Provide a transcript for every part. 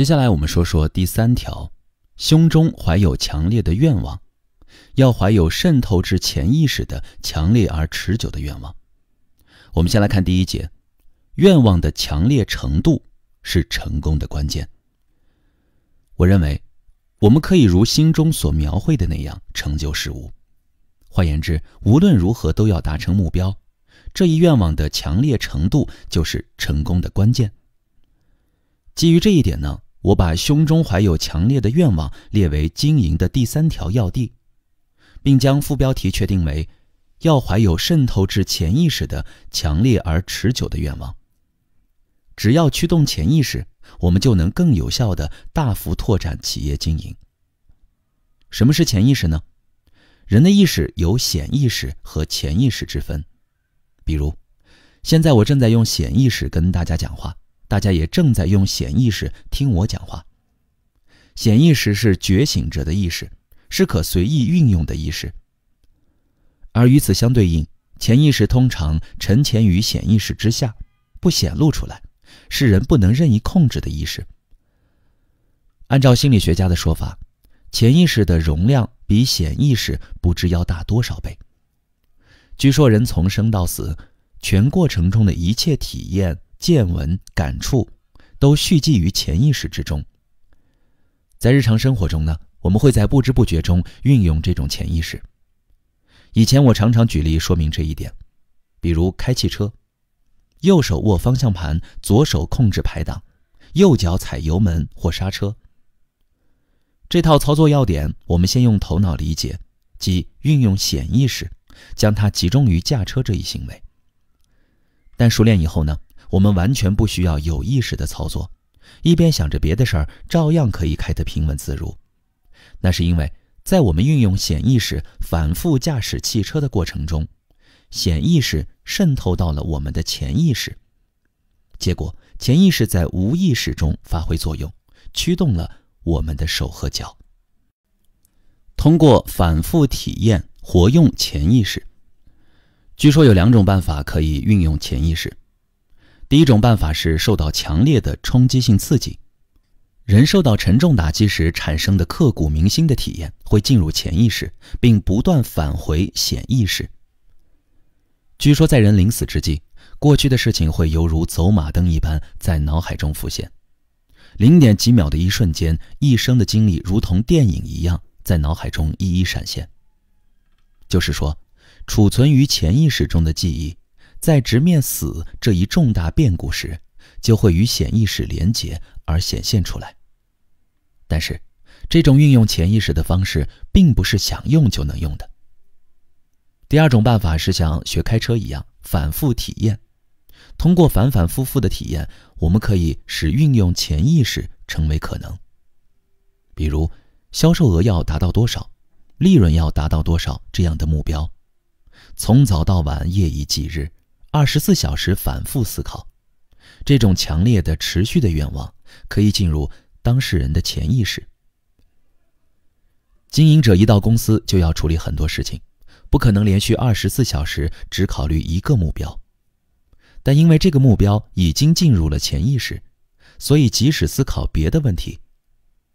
接下来我们说说第三条，胸中怀有强烈的愿望，要怀有渗透至潜意识的强烈而持久的愿望。我们先来看第一节，愿望的强烈程度是成功的关键。我认为，我们可以如心中所描绘的那样成就事物。换言之，无论如何都要达成目标，这一愿望的强烈程度就是成功的关键。基于这一点呢。我把胸中怀有强烈的愿望列为经营的第三条要地，并将副标题确定为“要怀有渗透至潜意识的强烈而持久的愿望”。只要驱动潜意识，我们就能更有效地大幅拓展企业经营。什么是潜意识呢？人的意识有显意识和潜意识之分。比如，现在我正在用显意识跟大家讲话。大家也正在用潜意识听我讲话。潜意识是觉醒者的意识，是可随意运用的意识。而与此相对应，潜意识通常沉潜于潜意识之下，不显露出来，是人不能任意控制的意识。按照心理学家的说法，潜意识的容量比潜意识不知要大多少倍。据说人从生到死，全过程中的一切体验。见闻感触都蓄积于潜意识之中，在日常生活中呢，我们会在不知不觉中运用这种潜意识。以前我常常举例说明这一点，比如开汽车，右手握方向盘，左手控制排档，右脚踩油门或刹车。这套操作要点，我们先用头脑理解，即运用潜意识，将它集中于驾车这一行为。但熟练以后呢？我们完全不需要有意识的操作，一边想着别的事儿，照样可以开得平稳自如。那是因为在我们运用潜意识反复驾驶汽车的过程中，潜意识渗透到了我们的潜意识，结果潜意识在无意识中发挥作用，驱动了我们的手和脚。通过反复体验，活用潜意识。据说有两种办法可以运用潜意识。第一种办法是受到强烈的冲击性刺激，人受到沉重打击时产生的刻骨铭心的体验会进入潜意识，并不断返回显意识。据说在人临死之际，过去的事情会犹如走马灯一般在脑海中浮现，零点几秒的一瞬间，一生的经历如同电影一样在脑海中一一闪现。就是说，储存于潜意识中的记忆。在直面死这一重大变故时，就会与潜意识连结而显现出来。但是，这种运用潜意识的方式并不是想用就能用的。第二种办法是像学开车一样反复体验，通过反反复复的体验，我们可以使运用潜意识成为可能。比如，销售额要达到多少，利润要达到多少这样的目标，从早到晚，夜以继日。二十四小时反复思考，这种强烈的、持续的愿望可以进入当事人的潜意识。经营者一到公司就要处理很多事情，不可能连续二十四小时只考虑一个目标。但因为这个目标已经进入了潜意识，所以即使思考别的问题，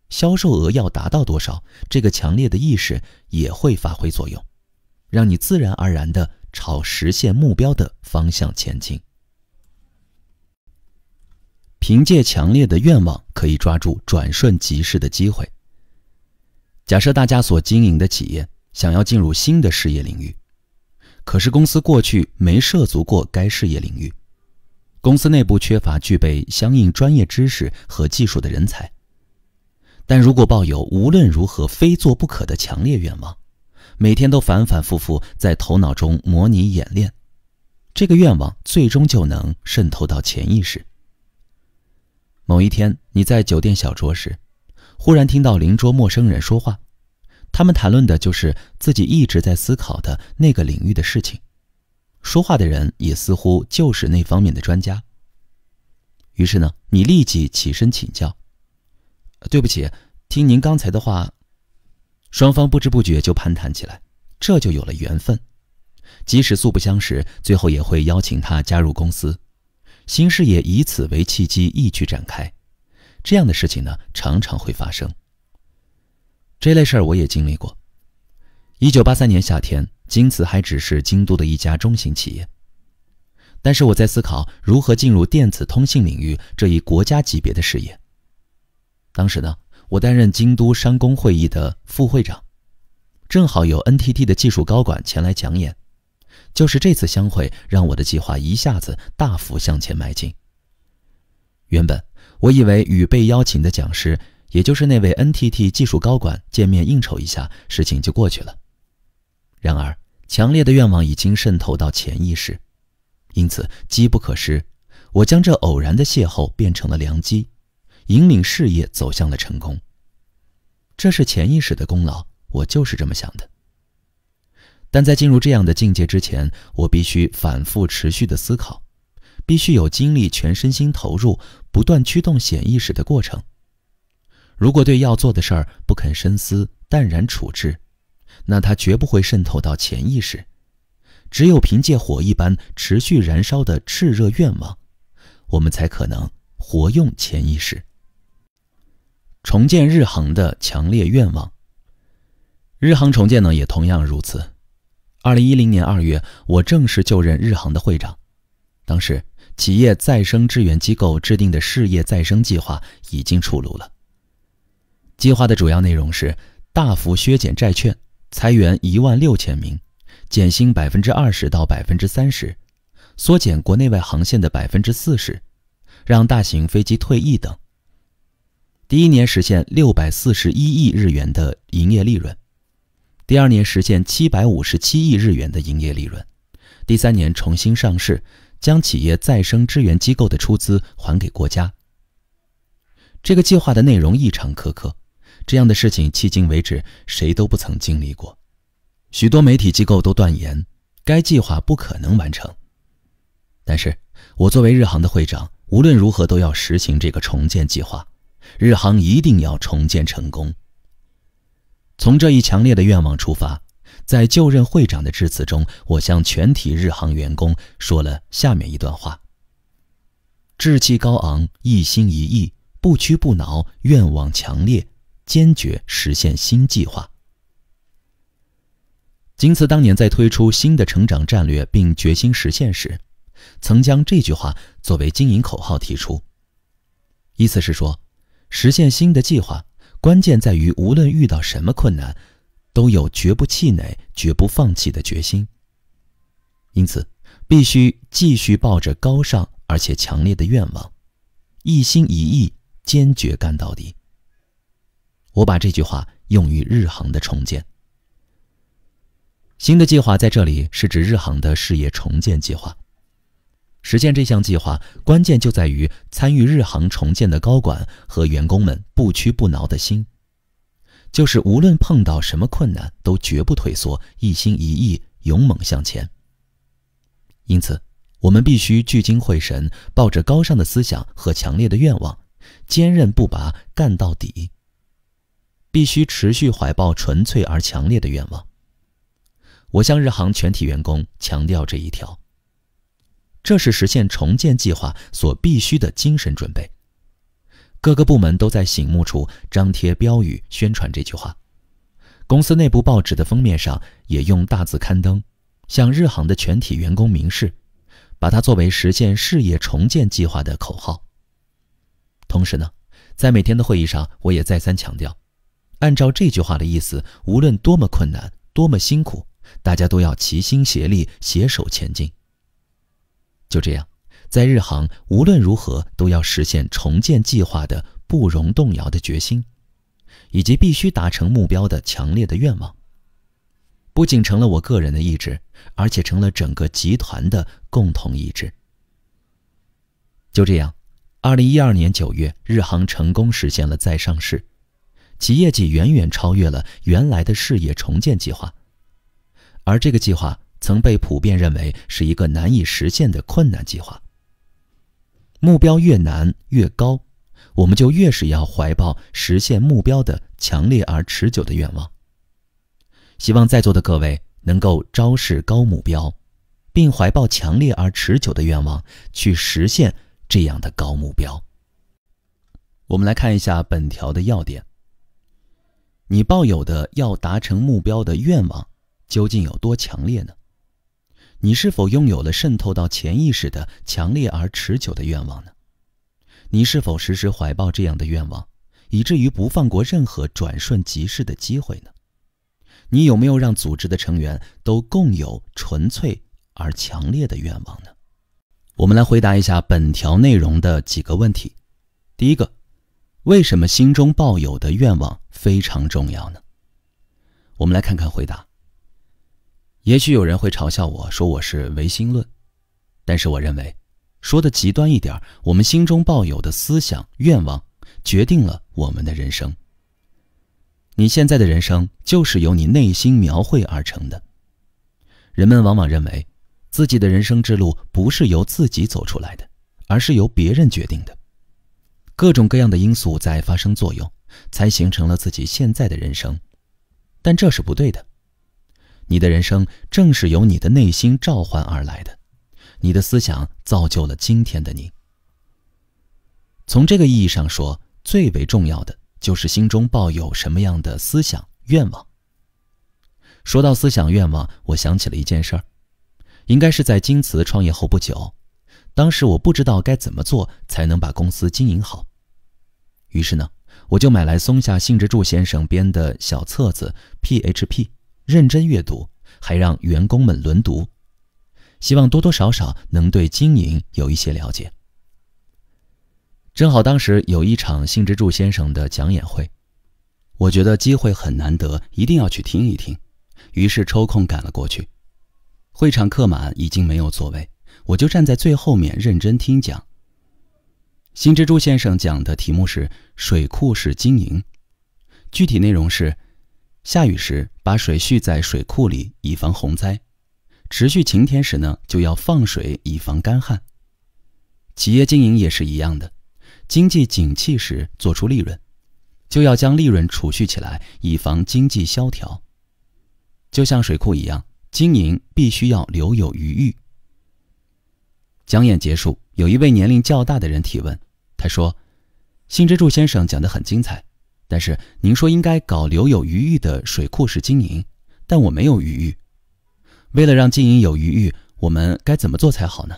销售额要达到多少，这个强烈的意识也会发挥作用，让你自然而然的。朝实现目标的方向前进。凭借强烈的愿望，可以抓住转瞬即逝的机会。假设大家所经营的企业想要进入新的事业领域，可是公司过去没涉足过该事业领域，公司内部缺乏具备相应专业知识和技术的人才。但如果抱有无论如何非做不可的强烈愿望。每天都反反复复在头脑中模拟演练，这个愿望最终就能渗透到潜意识。某一天你在酒店小酌时，忽然听到邻桌陌生人说话，他们谈论的就是自己一直在思考的那个领域的事情，说话的人也似乎就是那方面的专家。于是呢，你立即起身请教：“对不起，听您刚才的话。”双方不知不觉就攀谈起来，这就有了缘分。即使素不相识，最后也会邀请他加入公司，新事业以此为契机一举展开。这样的事情呢，常常会发生。这类事儿我也经历过。1983年夏天，京瓷还只是京都的一家中型企业，但是我在思考如何进入电子通信领域这一国家级别的事业。当时呢？我担任京都商工会议的副会长，正好有 NTT 的技术高管前来讲演。就是这次相会，让我的计划一下子大幅向前迈进。原本我以为与被邀请的讲师，也就是那位 NTT 技术高管见面应酬一下，事情就过去了。然而，强烈的愿望已经渗透到潜意识，因此机不可失，我将这偶然的邂逅变成了良机。引领事业走向了成功，这是潜意识的功劳，我就是这么想的。但在进入这样的境界之前，我必须反复持续的思考，必须有精力全身心投入，不断驱动潜意识的过程。如果对要做的事儿不肯深思，淡然处置，那它绝不会渗透到潜意识。只有凭借火一般持续燃烧的炽热愿望，我们才可能活用潜意识。重建日航的强烈愿望。日航重建呢也同样如此。二零一零年二月，我正式就任日航的会长。当时，企业再生支援机构制定的事业再生计划已经出炉了。计划的主要内容是大幅削减债券、裁员一万六千名、减薪百分之二十到百分之三十、缩减国内外航线的百分之四十、让大型飞机退役等。第一年实现六百四十一亿日元的营业利润，第二年实现七百五十七亿日元的营业利润，第三年重新上市，将企业再生支援机构的出资还给国家。这个计划的内容异常苛刻，这样的事情迄今为止谁都不曾经历过，许多媒体机构都断言该计划不可能完成。但是我作为日航的会长，无论如何都要实行这个重建计划。日航一定要重建成功。从这一强烈的愿望出发，在就任会长的致辞中，我向全体日航员工说了下面一段话：志气高昂，一心一意，不屈不挠，愿望强烈，坚决实现新计划。京瓷当年在推出新的成长战略并决心实现时，曾将这句话作为经营口号提出，意思是说。实现新的计划，关键在于无论遇到什么困难，都有绝不气馁、绝不放弃的决心。因此，必须继续抱着高尚而且强烈的愿望，一心一意、坚决干到底。我把这句话用于日航的重建。新的计划在这里是指日航的事业重建计划。实现这项计划，关键就在于参与日航重建的高管和员工们不屈不挠的心，就是无论碰到什么困难，都绝不退缩，一心一意，勇猛向前。因此，我们必须聚精会神，抱着高尚的思想和强烈的愿望，坚韧不拔，干到底。必须持续怀抱纯粹而强烈的愿望。我向日航全体员工强调这一条。这是实现重建计划所必须的精神准备。各个部门都在醒目处张贴标语，宣传这句话。公司内部报纸的封面上也用大字刊登，向日航的全体员工明示，把它作为实现事业重建计划的口号。同时呢，在每天的会议上，我也再三强调，按照这句话的意思，无论多么困难，多么辛苦，大家都要齐心协力，携手前进。就这样，在日航无论如何都要实现重建计划的不容动摇的决心，以及必须达成目标的强烈的愿望，不仅成了我个人的意志，而且成了整个集团的共同意志。就这样，二零一二年九月，日航成功实现了再上市，其业绩远远超越了原来的事业重建计划，而这个计划。曾被普遍认为是一个难以实现的困难计划。目标越难越高，我们就越是要怀抱实现目标的强烈而持久的愿望。希望在座的各位能够昭示高目标，并怀抱强烈而持久的愿望去实现这样的高目标。我们来看一下本条的要点：你抱有的要达成目标的愿望究竟有多强烈呢？你是否拥有了渗透到潜意识的强烈而持久的愿望呢？你是否时时怀抱这样的愿望，以至于不放过任何转瞬即逝的机会呢？你有没有让组织的成员都共有纯粹而强烈的愿望呢？我们来回答一下本条内容的几个问题。第一个，为什么心中抱有的愿望非常重要呢？我们来看看回答。也许有人会嘲笑我说我是唯心论，但是我认为，说的极端一点，我们心中抱有的思想愿望决定了我们的人生。你现在的人生就是由你内心描绘而成的。人们往往认为，自己的人生之路不是由自己走出来的，而是由别人决定的，各种各样的因素在发生作用，才形成了自己现在的人生，但这是不对的。你的人生正是由你的内心召唤而来的，你的思想造就了今天的你。从这个意义上说，最为重要的就是心中抱有什么样的思想愿望。说到思想愿望，我想起了一件事儿，应该是在京瓷创业后不久，当时我不知道该怎么做才能把公司经营好，于是呢，我就买来松下幸之助先生编的小册子《PHP》。认真阅读，还让员工们轮读，希望多多少少能对经营有一些了解。正好当时有一场幸之助先生的讲演会，我觉得机会很难得，一定要去听一听。于是抽空赶了过去，会场客满，已经没有座位，我就站在最后面认真听讲。幸之助先生讲的题目是“水库式经营”，具体内容是。下雨时，把水蓄在水库里，以防洪灾；持续晴天时呢，就要放水，以防干旱。企业经营也是一样的，经济景气时做出利润，就要将利润储蓄起来，以防经济萧条。就像水库一样，经营必须要留有余裕。讲演结束，有一位年龄较大的人提问，他说：“幸之柱先生讲得很精彩。”但是您说应该搞留有余裕的水库式经营，但我没有余裕。为了让经营有余裕，我们该怎么做才好呢？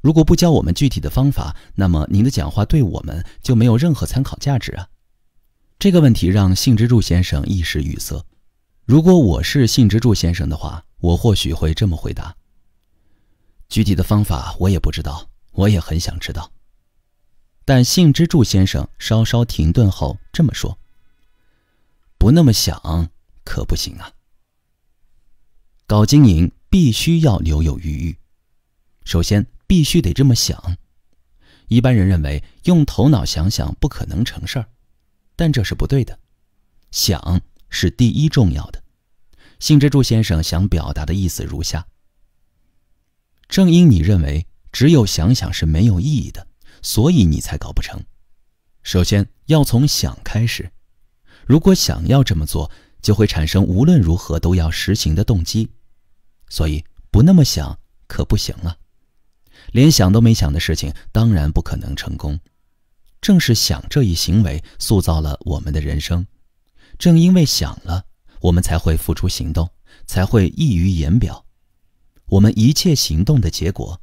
如果不教我们具体的方法，那么您的讲话对我们就没有任何参考价值啊！这个问题让幸之助先生一时语塞。如果我是幸之助先生的话，我或许会这么回答：具体的方法我也不知道，我也很想知道。但幸之助先生稍稍停顿后这么说：“不那么想可不行啊！搞经营必须要留有余裕，首先必须得这么想。一般人认为用头脑想想不可能成事儿，但这是不对的。想是第一重要的。”幸之助先生想表达的意思如下：正因你认为只有想想是没有意义的。所以你才搞不成。首先要从想开始。如果想要这么做，就会产生无论如何都要实行的动机。所以不那么想可不行了。连想都没想的事情，当然不可能成功。正是想这一行为塑造了我们的人生。正因为想了，我们才会付出行动，才会溢于言表。我们一切行动的结果，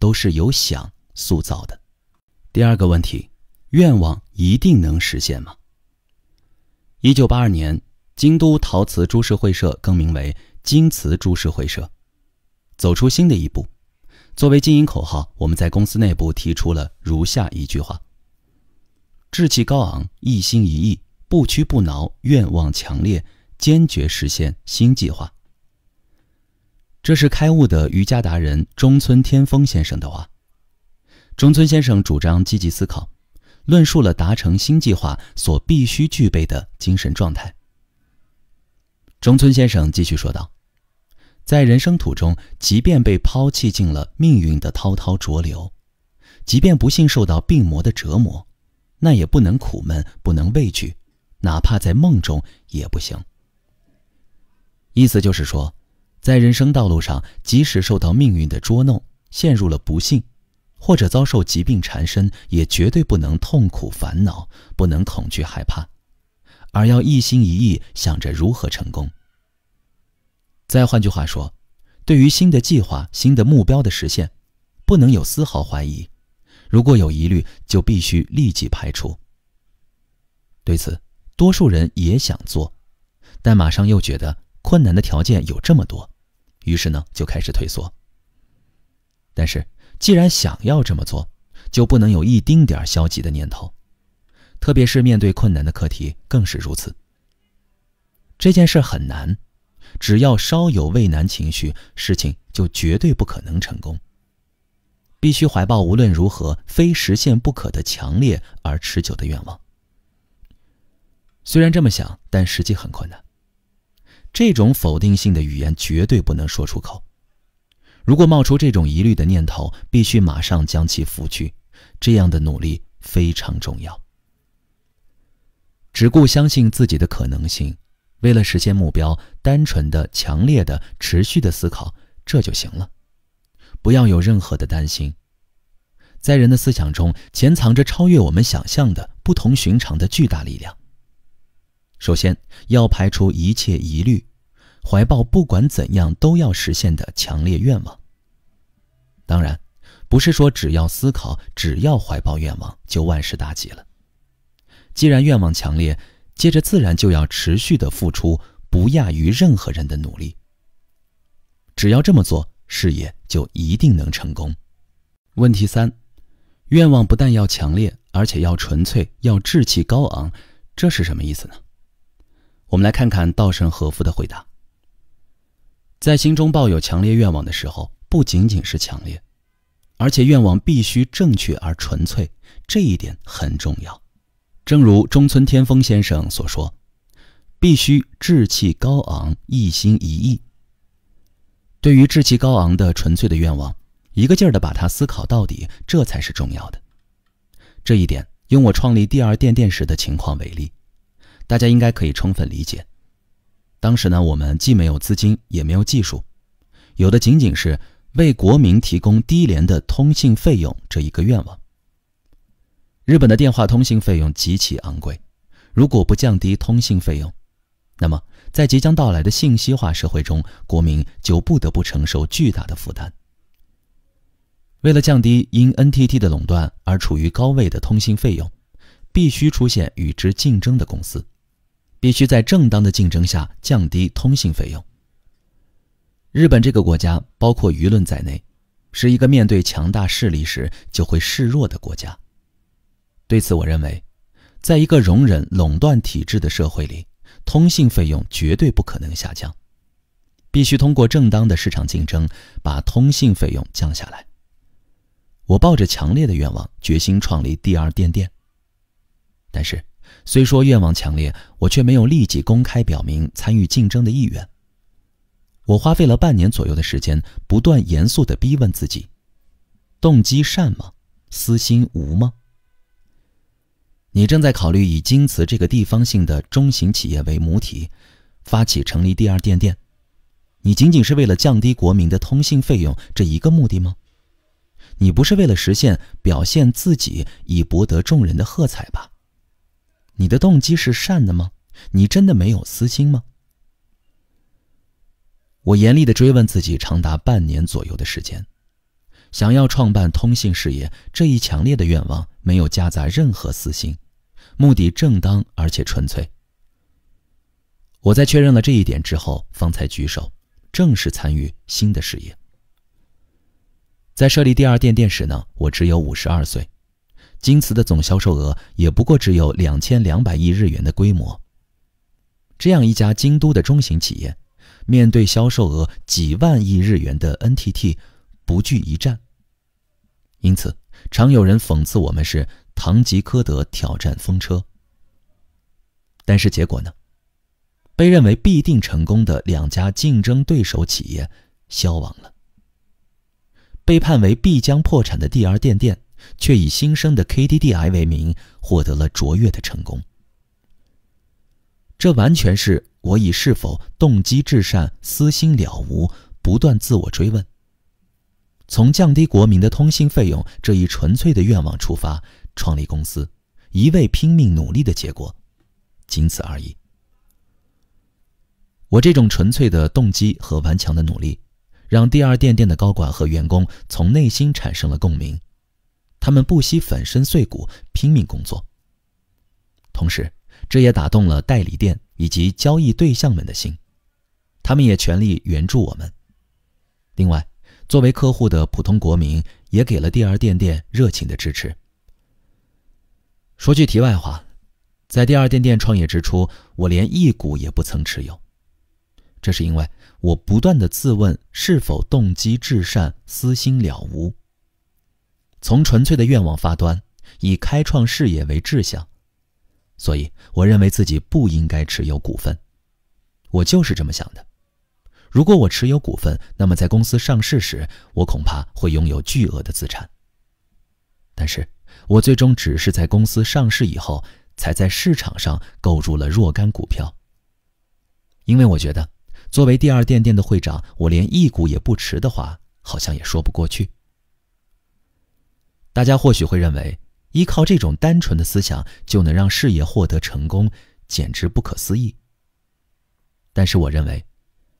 都是由想塑造的。第二个问题：愿望一定能实现吗？一九八二年，京都陶瓷株式会社更名为京瓷株式会社，走出新的一步。作为经营口号，我们在公司内部提出了如下一句话：志气高昂，一心一意，不屈不挠，愿望强烈，坚决实现新计划。这是开悟的瑜伽达人中村天丰先生的话。中村先生主张积极思考，论述了达成新计划所必须具备的精神状态。中村先生继续说道：“在人生途中，即便被抛弃进了命运的滔滔浊流，即便不幸受到病魔的折磨，那也不能苦闷，不能畏惧，哪怕在梦中也不行。”意思就是说，在人生道路上，即使受到命运的捉弄，陷入了不幸。或者遭受疾病缠身，也绝对不能痛苦烦恼，不能恐惧害怕，而要一心一意想着如何成功。再换句话说，对于新的计划、新的目标的实现，不能有丝毫怀疑。如果有疑虑，就必须立即排除。对此，多数人也想做，但马上又觉得困难的条件有这么多，于是呢就开始退缩。但是。既然想要这么做，就不能有一丁点儿消极的念头，特别是面对困难的课题更是如此。这件事很难，只要稍有畏难情绪，事情就绝对不可能成功。必须怀抱无论如何非实现不可的强烈而持久的愿望。虽然这么想，但实际很困难。这种否定性的语言绝对不能说出口。如果冒出这种疑虑的念头，必须马上将其拂去，这样的努力非常重要。只顾相信自己的可能性，为了实现目标，单纯的、强烈的、持续的思考，这就行了，不要有任何的担心。在人的思想中潜藏着超越我们想象的不同寻常的巨大力量。首先，要排除一切疑虑。怀抱不管怎样都要实现的强烈愿望。当然，不是说只要思考、只要怀抱愿望就万事大吉了。既然愿望强烈，接着自然就要持续地付出不亚于任何人的努力。只要这么做，事业就一定能成功。问题三：愿望不但要强烈，而且要纯粹，要志气高昂，这是什么意思呢？我们来看看稻盛和夫的回答。在心中抱有强烈愿望的时候，不仅仅是强烈，而且愿望必须正确而纯粹，这一点很重要。正如中村天丰先生所说，必须志气高昂，一心一意。对于志气高昂的纯粹的愿望，一个劲儿地把它思考到底，这才是重要的。这一点，用我创立第二电电时的情况为例，大家应该可以充分理解。当时呢，我们既没有资金，也没有技术，有的仅仅是为国民提供低廉的通信费用这一个愿望。日本的电话通信费用极其昂贵，如果不降低通信费用，那么在即将到来的信息化社会中，国民就不得不承受巨大的负担。为了降低因 N T T 的垄断而处于高位的通信费用，必须出现与之竞争的公司。必须在正当的竞争下降低通信费用。日本这个国家，包括舆论在内，是一个面对强大势力时就会示弱的国家。对此，我认为，在一个容忍垄断体制的社会里，通信费用绝对不可能下降。必须通过正当的市场竞争，把通信费用降下来。我抱着强烈的愿望，决心创立第二电电。但是。虽说愿望强烈，我却没有立即公开表明参与竞争的意愿。我花费了半年左右的时间，不断严肃地逼问自己：动机善吗？私心无吗？你正在考虑以京瓷这个地方性的中型企业为母体，发起成立第二店店，你仅仅是为了降低国民的通信费用这一个目的吗？你不是为了实现表现自己以博得众人的喝彩吧？你的动机是善的吗？你真的没有私心吗？我严厉的追问自己长达半年左右的时间。想要创办通信事业这一强烈的愿望没有夹杂任何私心，目的正当而且纯粹。我在确认了这一点之后，方才举手，正式参与新的事业。在设立第二店店时呢，我只有五十二岁。京瓷的总销售额也不过只有两千两百亿日元的规模。这样一家京都的中型企业，面对销售额几万亿日元的 NTT，不惧一战。因此，常有人讽刺我们是“唐吉诃德挑战风车”。但是结果呢？被认为必定成功的两家竞争对手企业消亡了。被判为必将破产的 DR 电店。却以新生的 KDDI 为名获得了卓越的成功，这完全是我以是否动机至善、私心了无，不断自我追问，从降低国民的通信费用这一纯粹的愿望出发创立公司，一味拼命努力的结果，仅此而已。我这种纯粹的动机和顽强的努力，让第二电电的高管和员工从内心产生了共鸣。他们不惜粉身碎骨，拼命工作。同时，这也打动了代理店以及交易对象们的心，他们也全力援助我们。另外，作为客户的普通国民，也给了第二店店热情的支持。说句题外话，在第二店店创业之初，我连一股也不曾持有，这是因为我不断的自问：是否动机至善，私心了无？从纯粹的愿望发端，以开创事业为志向，所以我认为自己不应该持有股份，我就是这么想的。如果我持有股份，那么在公司上市时，我恐怕会拥有巨额的资产。但是，我最终只是在公司上市以后，才在市场上购入了若干股票。因为我觉得，作为第二店店的会长，我连一股也不持的话，好像也说不过去。大家或许会认为，依靠这种单纯的思想就能让事业获得成功，简直不可思议。但是我认为，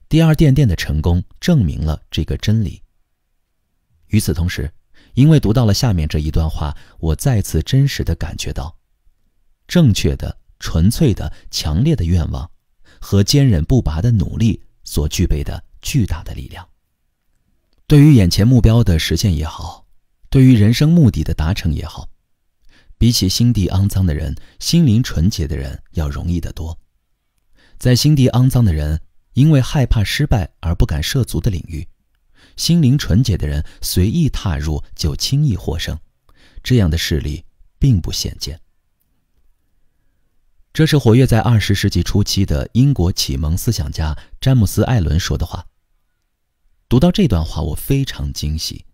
第二店店的成功证明了这个真理。与此同时，因为读到了下面这一段话，我再次真实的感觉到，正确的、纯粹的、强烈的愿望和坚韧不拔的努力所具备的巨大的力量。对于眼前目标的实现也好。对于人生目的的达成也好，比起心地肮脏的人，心灵纯洁的人要容易得多。在心地肮脏的人因为害怕失败而不敢涉足的领域，心灵纯洁的人随意踏入就轻易获胜。这样的事例并不鲜见。这是活跃在二十世纪初期的英国启蒙思想家詹姆斯·艾伦说的话。读到这段话，我非常惊喜。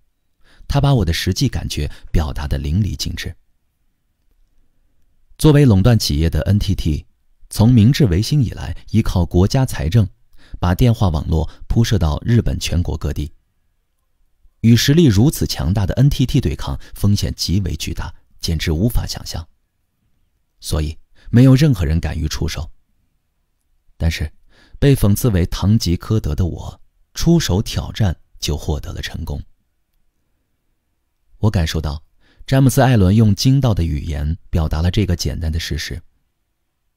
他把我的实际感觉表达得淋漓尽致。作为垄断企业的 N T T，从明治维新以来，依靠国家财政，把电话网络铺设到日本全国各地。与实力如此强大的 N T T 对抗，风险极为巨大，简直无法想象。所以，没有任何人敢于出手。但是，被讽刺为堂吉诃德的我，出手挑战就获得了成功。我感受到，詹姆斯·艾伦用精到的语言表达了这个简单的事实，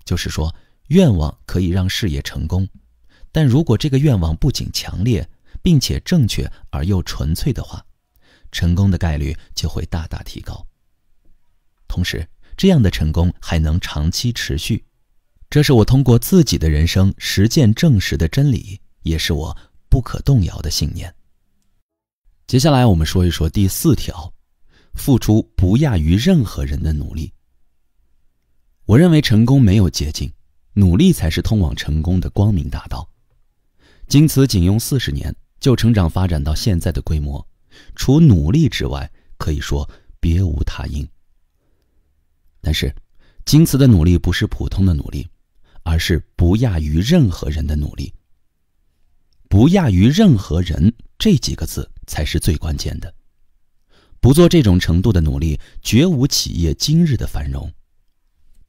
就是说，愿望可以让事业成功，但如果这个愿望不仅强烈，并且正确而又纯粹的话，成功的概率就会大大提高。同时，这样的成功还能长期持续，这是我通过自己的人生实践证实的真理，也是我不可动摇的信念。接下来，我们说一说第四条。付出不亚于任何人的努力。我认为成功没有捷径，努力才是通往成功的光明大道。京瓷仅用四十年就成长发展到现在的规模，除努力之外，可以说别无他因。但是，京瓷的努力不是普通的努力，而是不亚于任何人的努力。不亚于任何人这几个字才是最关键的。不做这种程度的努力，绝无企业今日的繁荣。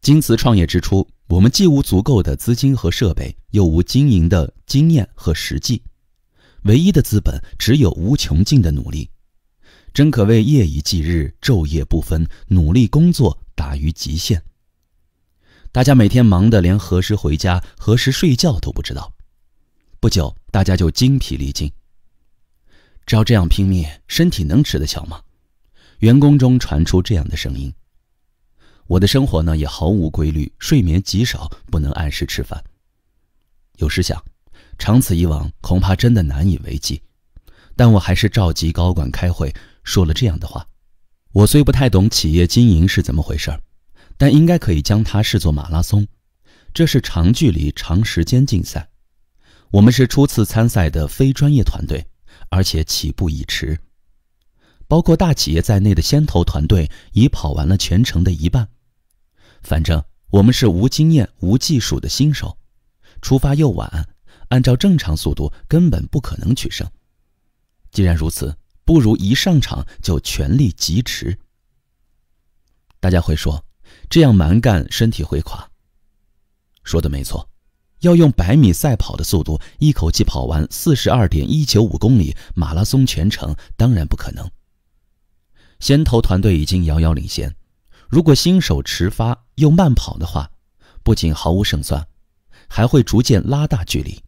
京瓷创业之初，我们既无足够的资金和设备，又无经营的经验和实际，唯一的资本只有无穷尽的努力。真可谓夜以继日、昼夜不分，努力工作达于极限。大家每天忙得连何时回家、何时睡觉都不知道。不久，大家就精疲力尽。只要这样拼命，身体能吃得消吗？员工中传出这样的声音：“我的生活呢也毫无规律，睡眠极少，不能按时吃饭。有时想，长此以往，恐怕真的难以为继。但我还是召集高管开会，说了这样的话：我虽不太懂企业经营是怎么回事儿，但应该可以将它视作马拉松，这是长距离、长时间竞赛。我们是初次参赛的非专业团队，而且起步已迟。”包括大企业在内的先头团队已跑完了全程的一半。反正我们是无经验、无技术的新手，出发又晚，按照正常速度根本不可能取胜。既然如此，不如一上场就全力疾驰。大家会说，这样蛮干身体会垮。说的没错，要用百米赛跑的速度一口气跑完四十二点一九五公里马拉松全程，当然不可能。先头团队已经遥遥领先，如果新手迟发又慢跑的话，不仅毫无胜算，还会逐渐拉大距离。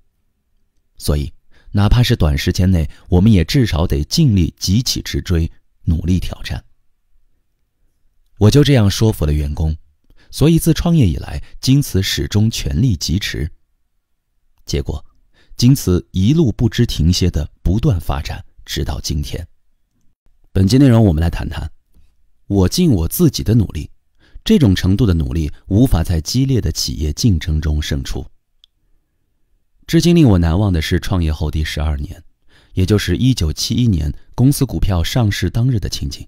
所以，哪怕是短时间内，我们也至少得尽力急起直追，努力挑战。我就这样说服了员工，所以自创业以来，京瓷始终全力疾驰。结果，京瓷一路不知停歇的不断发展，直到今天。本期内容，我们来谈谈，我尽我自己的努力，这种程度的努力无法在激烈的企业竞争中胜出。至今令我难忘的是创业后第十二年，也就是一九七一年公司股票上市当日的情景。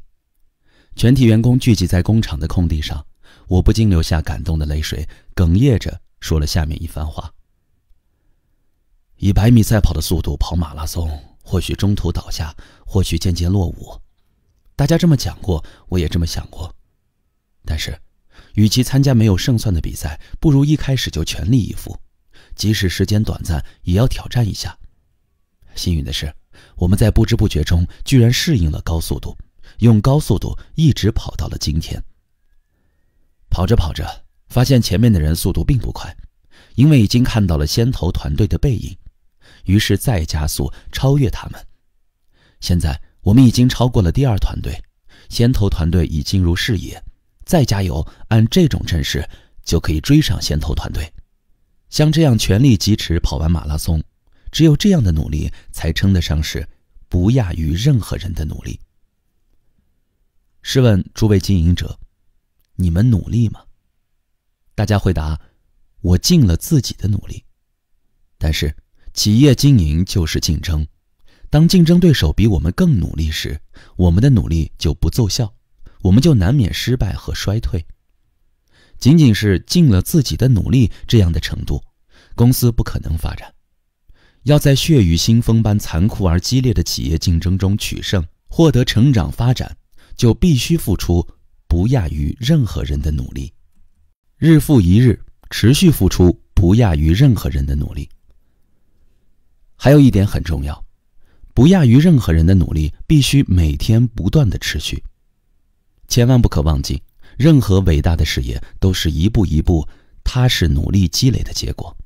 全体员工聚集在工厂的空地上，我不禁流下感动的泪水，哽咽着说了下面一番话：以百米赛跑的速度跑马拉松，或许中途倒下，或许渐渐落伍。大家这么讲过，我也这么想过。但是，与其参加没有胜算的比赛，不如一开始就全力以赴，即使时间短暂，也要挑战一下。幸运的是，我们在不知不觉中居然适应了高速度，用高速度一直跑到了今天。跑着跑着，发现前面的人速度并不快，因为已经看到了先头团队的背影，于是再加速超越他们。现在。我们已经超过了第二团队，先头团队已进入视野，再加油，按这种阵势就可以追上先头团队。像这样全力疾驰跑完马拉松，只有这样的努力才称得上是不亚于任何人的努力。试问诸位经营者，你们努力吗？大家回答：我尽了自己的努力。但是，企业经营就是竞争。当竞争对手比我们更努力时，我们的努力就不奏效，我们就难免失败和衰退。仅仅是尽了自己的努力这样的程度，公司不可能发展。要在血雨腥风般残酷而激烈的企业竞争中取胜，获得成长发展，就必须付出不亚于任何人的努力，日复一日，持续付出不亚于任何人的努力。还有一点很重要。不亚于任何人的努力，必须每天不断的持续，千万不可忘记，任何伟大的事业都是一步一步踏实努力积累的结果。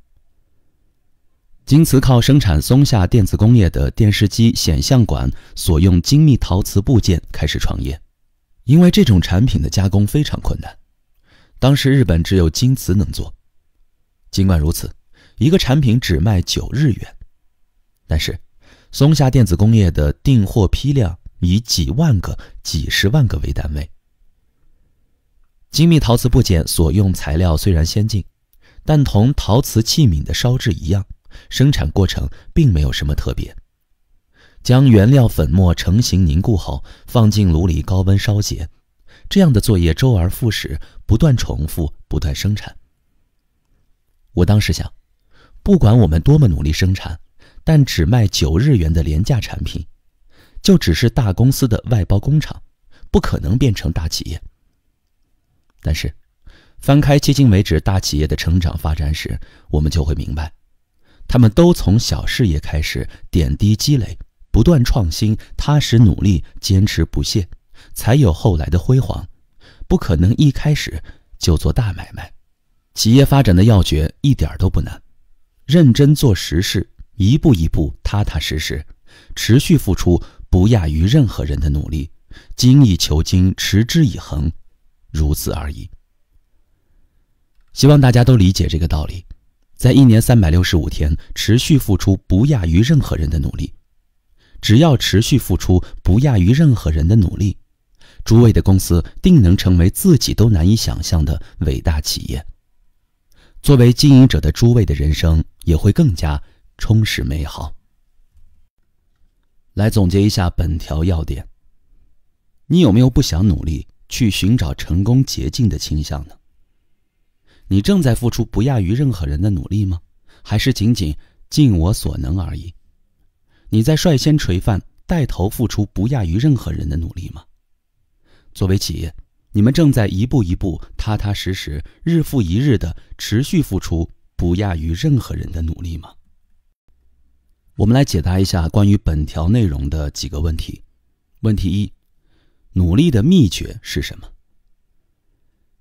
京瓷靠生产松下电子工业的电视机显像管所用精密陶瓷部件开始创业，因为这种产品的加工非常困难，当时日本只有京瓷能做。尽管如此，一个产品只卖九日元，但是。松下电子工业的订货批量以几万个、几十万个为单位。精密陶瓷部件所用材料虽然先进，但同陶瓷器皿的烧制一样，生产过程并没有什么特别。将原料粉末成型凝固后，放进炉里高温烧结，这样的作业周而复始，不断重复，不断生产。我当时想，不管我们多么努力生产。但只卖九日元的廉价产品，就只是大公司的外包工厂，不可能变成大企业。但是，翻开迄今为止大企业的成长发展史，我们就会明白，他们都从小事业开始，点滴积累，不断创新，踏实努力，坚持不懈，才有后来的辉煌。不可能一开始就做大买卖。企业发展的要诀一点都不难，认真做实事。一步一步踏踏实实，持续付出不亚于任何人的努力，精益求精，持之以恒，如此而已。希望大家都理解这个道理，在一年三百六十五天持续付出不亚于任何人的努力，只要持续付出不亚于任何人的努力，诸位的公司定能成为自己都难以想象的伟大企业。作为经营者的诸位的人生也会更加。充实美好。来总结一下本条要点。你有没有不想努力去寻找成功捷径的倾向呢？你正在付出不亚于任何人的努力吗？还是仅仅尽我所能而已？你在率先垂范、带头付出不亚于任何人的努力吗？作为企业，你们正在一步一步、踏踏实实、日复一日的持续付出不亚于任何人的努力吗？我们来解答一下关于本条内容的几个问题。问题一：努力的秘诀是什么？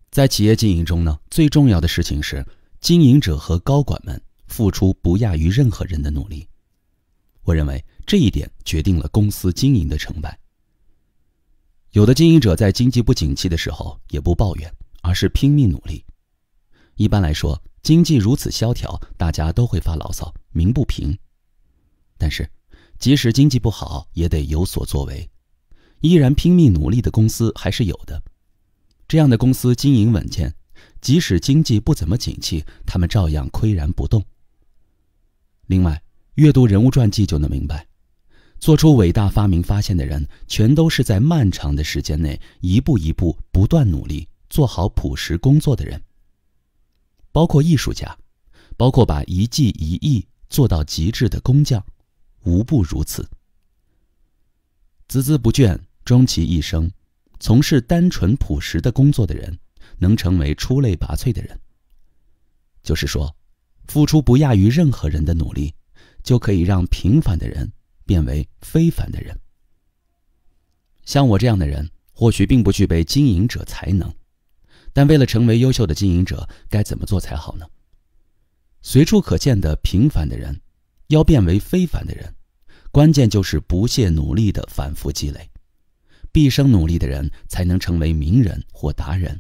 在企业经营中呢，最重要的事情是经营者和高管们付出不亚于任何人的努力。我认为这一点决定了公司经营的成败。有的经营者在经济不景气的时候也不抱怨，而是拼命努力。一般来说，经济如此萧条，大家都会发牢骚、鸣不平。但是，即使经济不好，也得有所作为。依然拼命努力的公司还是有的。这样的公司经营稳健，即使经济不怎么景气，他们照样岿然不动。另外，阅读人物传记就能明白，做出伟大发明发现的人，全都是在漫长的时间内一步一步不断努力做好朴实工作的人。包括艺术家，包括把一技一艺做到极致的工匠。无不如此，孜孜不倦，终其一生，从事单纯朴实的工作的人，能成为出类拔萃的人。就是说，付出不亚于任何人的努力，就可以让平凡的人变为非凡的人。像我这样的人，或许并不具备经营者才能，但为了成为优秀的经营者，该怎么做才好呢？随处可见的平凡的人。要变为非凡的人，关键就是不懈努力的反复积累。毕生努力的人才能成为名人或达人。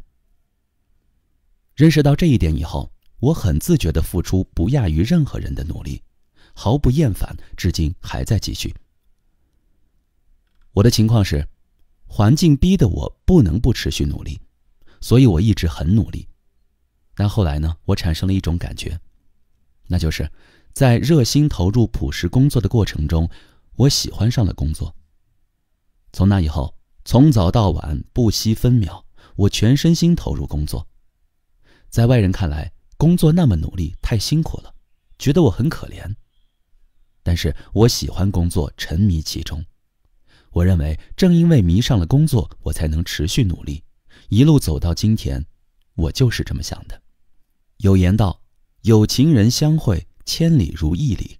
认识到这一点以后，我很自觉的付出不亚于任何人的努力，毫不厌烦，至今还在继续。我的情况是，环境逼得我不能不持续努力，所以我一直很努力。但后来呢，我产生了一种感觉。那就是，在热心投入朴实工作的过程中，我喜欢上了工作。从那以后，从早到晚，不惜分秒，我全身心投入工作。在外人看来，工作那么努力，太辛苦了，觉得我很可怜。但是我喜欢工作，沉迷其中。我认为，正因为迷上了工作，我才能持续努力，一路走到今天。我就是这么想的。有言道。有情人相会，千里如一里。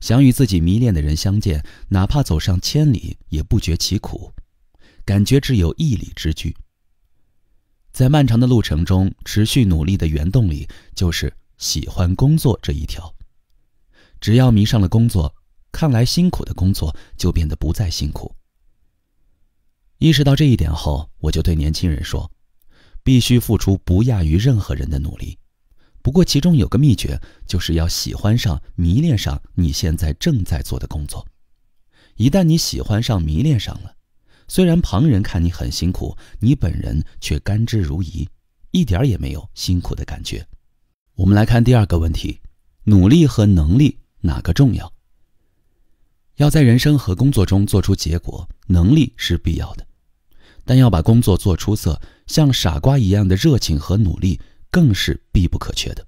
想与自己迷恋的人相见，哪怕走上千里，也不觉其苦，感觉只有一里之距。在漫长的路程中，持续努力的原动力就是喜欢工作这一条。只要迷上了工作，看来辛苦的工作就变得不再辛苦。意识到这一点后，我就对年轻人说，必须付出不亚于任何人的努力。不过，其中有个秘诀，就是要喜欢上、迷恋上你现在正在做的工作。一旦你喜欢上、迷恋上了，虽然旁人看你很辛苦，你本人却甘之如饴，一点儿也没有辛苦的感觉。我们来看第二个问题：努力和能力哪个重要？要在人生和工作中做出结果，能力是必要的，但要把工作做出色，像傻瓜一样的热情和努力。更是必不可缺的。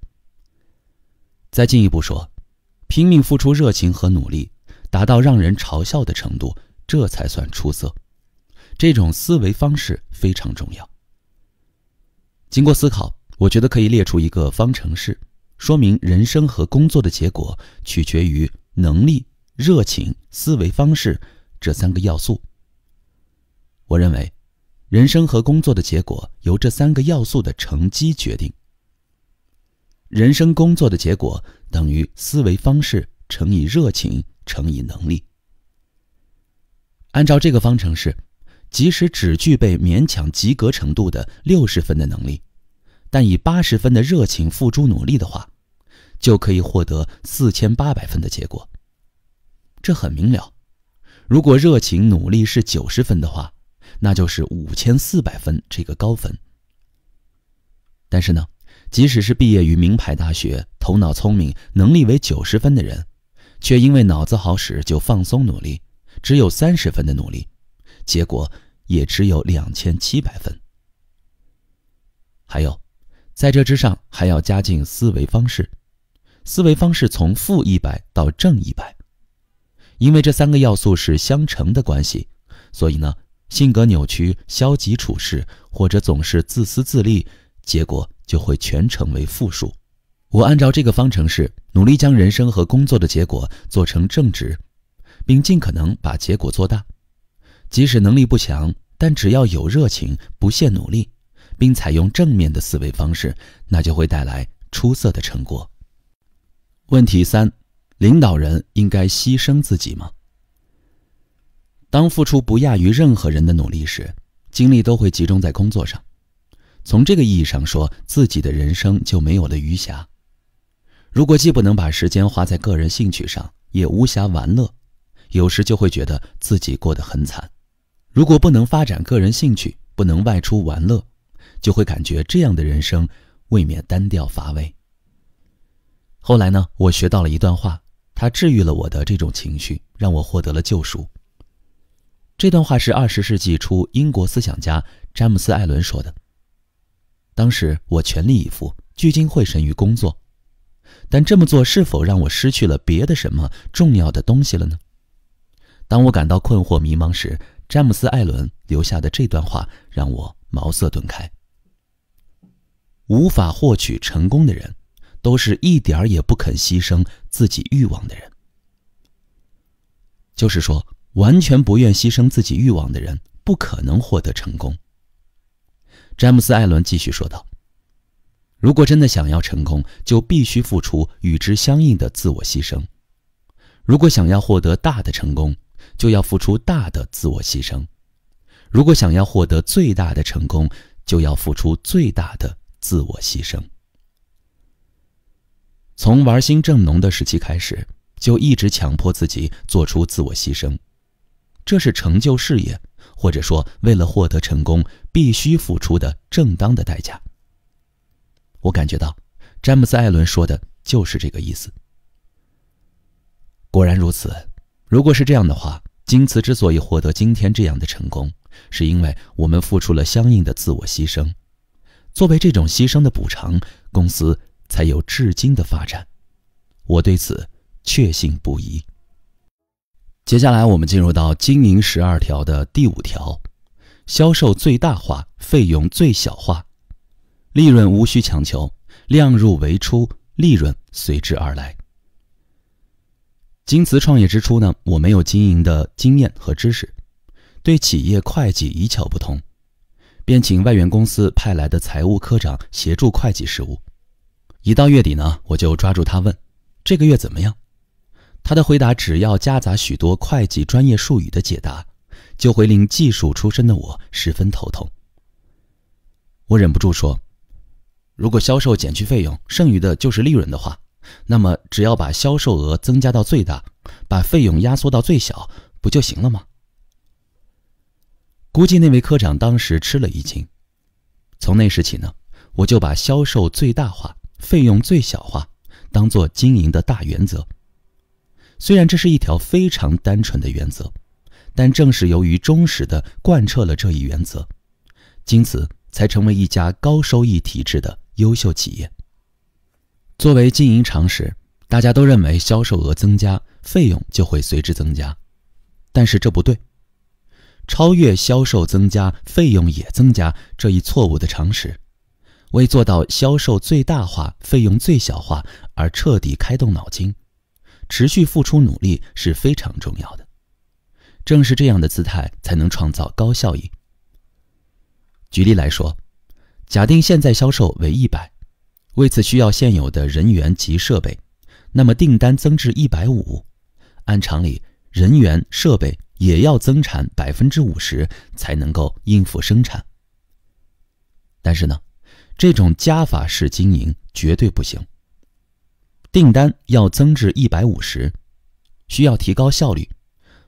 再进一步说，拼命付出热情和努力，达到让人嘲笑的程度，这才算出色。这种思维方式非常重要。经过思考，我觉得可以列出一个方程式，说明人生和工作的结果取决于能力、热情、思维方式这三个要素。我认为。人生和工作的结果由这三个要素的乘积决定。人生工作的结果等于思维方式乘以热情乘以能力。按照这个方程式，即使只具备勉强及格程度的六十分的能力，但以八十分的热情付诸努力的话，就可以获得四千八百分的结果。这很明了，如果热情努力是九十分的话。那就是五千四百分这个高分。但是呢，即使是毕业于名牌大学、头脑聪明、能力为九十分的人，却因为脑子好使就放松努力，只有三十分的努力，结果也只有两千七百分。还有，在这之上还要加进思维方式，思维方式从负一百到正一百，因为这三个要素是相乘的关系，所以呢。性格扭曲、消极处事，或者总是自私自利，结果就会全成为负数。我按照这个方程式，努力将人生和工作的结果做成正值，并尽可能把结果做大。即使能力不强，但只要有热情、不懈努力，并采用正面的思维方式，那就会带来出色的成果。问题三：领导人应该牺牲自己吗？当付出不亚于任何人的努力时，精力都会集中在工作上。从这个意义上说，自己的人生就没有了余暇。如果既不能把时间花在个人兴趣上，也无暇玩乐，有时就会觉得自己过得很惨。如果不能发展个人兴趣，不能外出玩乐，就会感觉这样的人生未免单调乏味。后来呢，我学到了一段话，它治愈了我的这种情绪，让我获得了救赎。这段话是二十世纪初英国思想家詹姆斯·艾伦说的。当时我全力以赴，聚精会神于工作，但这么做是否让我失去了别的什么重要的东西了呢？当我感到困惑迷茫时，詹姆斯·艾伦留下的这段话让我茅塞顿开：无法获取成功的人，都是一点儿也不肯牺牲自己欲望的人。就是说。完全不愿牺牲自己欲望的人，不可能获得成功。詹姆斯·艾伦继续说道：“如果真的想要成功，就必须付出与之相应的自我牺牲；如果想要获得大的成功，就要付出大的自我牺牲；如果想要获得最大的成功，就要付出最大的自我牺牲。”从玩心正浓的时期开始，就一直强迫自己做出自我牺牲。这是成就事业，或者说为了获得成功必须付出的正当的代价。我感觉到詹姆斯·艾伦说的就是这个意思。果然如此。如果是这样的话，京瓷之所以获得今天这样的成功，是因为我们付出了相应的自我牺牲。作为这种牺牲的补偿，公司才有至今的发展。我对此确信不疑。接下来，我们进入到经营十二条的第五条：销售最大化，费用最小化，利润无需强求，量入为出，利润随之而来。京瓷创业之初呢，我没有经营的经验和知识，对企业会计一窍不通，便请外援公司派来的财务科长协助会计事务。一到月底呢，我就抓住他问：“这个月怎么样？”他的回答只要夹杂许多会计专业术语的解答，就会令技术出身的我十分头痛。我忍不住说：“如果销售减去费用，剩余的就是利润的话，那么只要把销售额增加到最大，把费用压缩到最小，不就行了吗？”估计那位科长当时吃了一惊。从那时起呢，我就把销售最大化、费用最小化当做经营的大原则。虽然这是一条非常单纯的原则，但正是由于忠实的贯彻了这一原则，经此才成为一家高收益体制的优秀企业。作为经营常识，大家都认为销售额增加，费用就会随之增加，但是这不对。超越“销售增加，费用也增加”这一错误的常识，为做到销售最大化、费用最小化而彻底开动脑筋。持续付出努力是非常重要的，正是这样的姿态才能创造高效益。举例来说，假定现在销售为一百，为此需要现有的人员及设备，那么订单增至一百五，按常理，人员、设备也要增产百分之五十才能够应付生产。但是呢，这种加法式经营绝对不行。订单要增至一百五十，需要提高效率。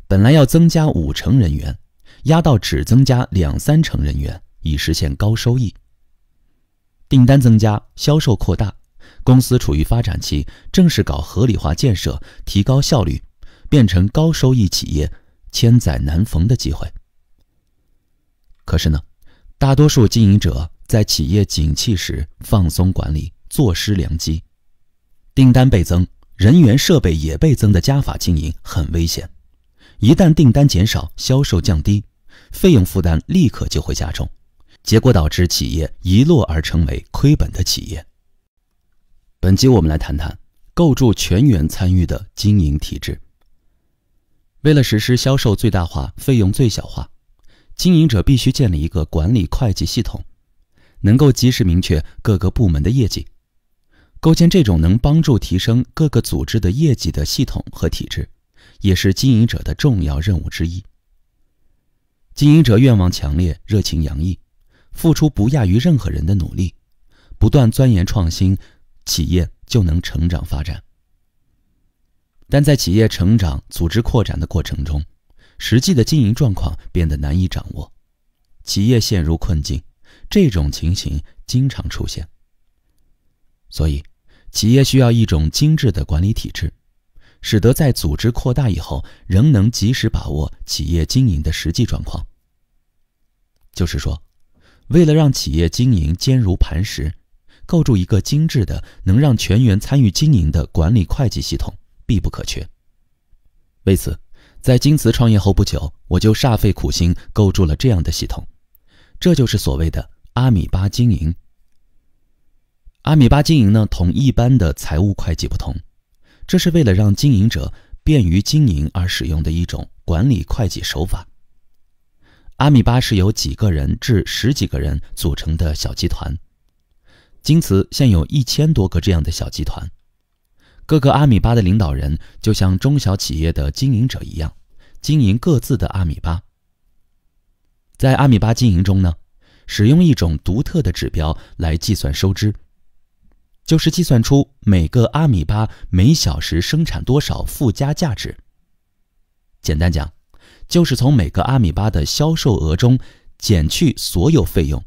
本来要增加五成人员，压到只增加两三成人员，以实现高收益。订单增加，销售扩大，公司处于发展期，正是搞合理化建设、提高效率，变成高收益企业，千载难逢的机会。可是呢，大多数经营者在企业景气时放松管理，坐失良机。订单倍增，人员设备也倍增的加法经营很危险。一旦订单减少，销售降低，费用负担立刻就会加重，结果导致企业一落而成为亏本的企业。本期我们来谈谈构筑全员参与的经营体制。为了实施销售最大化、费用最小化，经营者必须建立一个管理会计系统，能够及时明确各个部门的业绩。构建这种能帮助提升各个组织的业绩的系统和体制，也是经营者的重要任务之一。经营者愿望强烈，热情洋溢，付出不亚于任何人的努力，不断钻研创新，企业就能成长发展。但在企业成长、组织扩展的过程中，实际的经营状况变得难以掌握，企业陷入困境，这种情形经常出现。所以，企业需要一种精致的管理体制，使得在组织扩大以后，仍能及时把握企业经营的实际状况。就是说，为了让企业经营坚如磐石，构筑一个精致的能让全员参与经营的管理会计系统必不可缺。为此，在京瓷创业后不久，我就煞费苦心构筑了这样的系统，这就是所谓的阿米巴经营。阿米巴经营呢，同一般的财务会计不同，这是为了让经营者便于经营而使用的一种管理会计手法。阿米巴是由几个人至十几个人组成的小集团，京瓷现有一千多个这样的小集团，各个阿米巴的领导人就像中小企业的经营者一样，经营各自的阿米巴。在阿米巴经营中呢，使用一种独特的指标来计算收支。就是计算出每个阿米巴每小时生产多少附加价值。简单讲，就是从每个阿米巴的销售额中减去所有费用，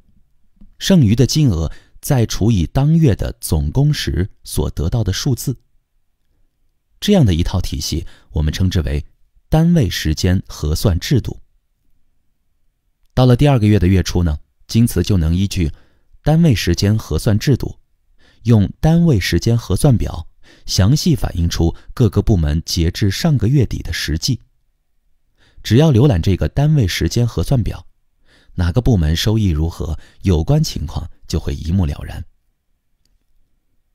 剩余的金额再除以当月的总工时，所得到的数字。这样的一套体系，我们称之为单位时间核算制度。到了第二个月的月初呢，京瓷就能依据单位时间核算制度。用单位时间核算表详细反映出各个部门截至上个月底的实际。只要浏览这个单位时间核算表，哪个部门收益如何，有关情况就会一目了然。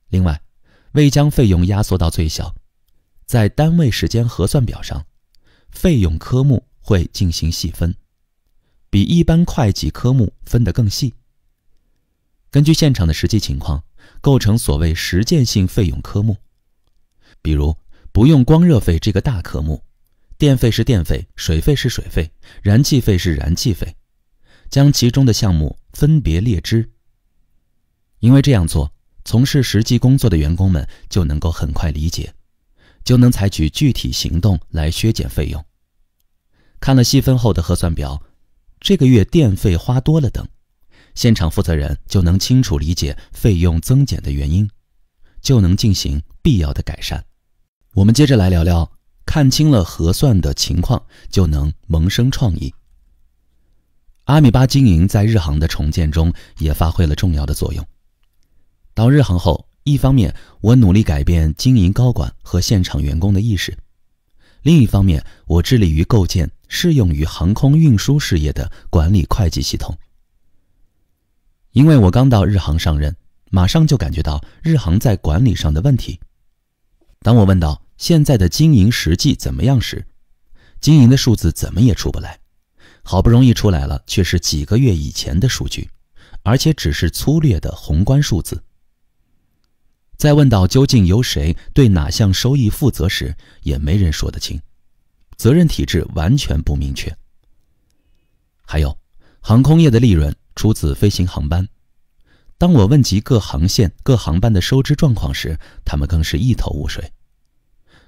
另外，为将费用压缩到最小，在单位时间核算表上，费用科目会进行细分，比一般会计科目分得更细。根据现场的实际情况。构成所谓实践性费用科目，比如不用“光热费”这个大科目，电费是电费，水费是水费，燃气费是燃气费，将其中的项目分别列支。因为这样做，从事实际工作的员工们就能够很快理解，就能采取具体行动来削减费用。看了细分后的核算表，这个月电费花多了等。现场负责人就能清楚理解费用增减的原因，就能进行必要的改善。我们接着来聊聊，看清了核算的情况，就能萌生创意。阿米巴经营在日航的重建中也发挥了重要的作用。到日航后，一方面我努力改变经营高管和现场员工的意识，另一方面我致力于构建适用于航空运输事业的管理会计系统。因为我刚到日航上任，马上就感觉到日航在管理上的问题。当我问到现在的经营实际怎么样时，经营的数字怎么也出不来，好不容易出来了，却是几个月以前的数据，而且只是粗略的宏观数字。再问到究竟由谁对哪项收益负责时，也没人说得清，责任体制完全不明确。还有，航空业的利润。出自飞行航班。当我问及各航线、各航班的收支状况时，他们更是一头雾水。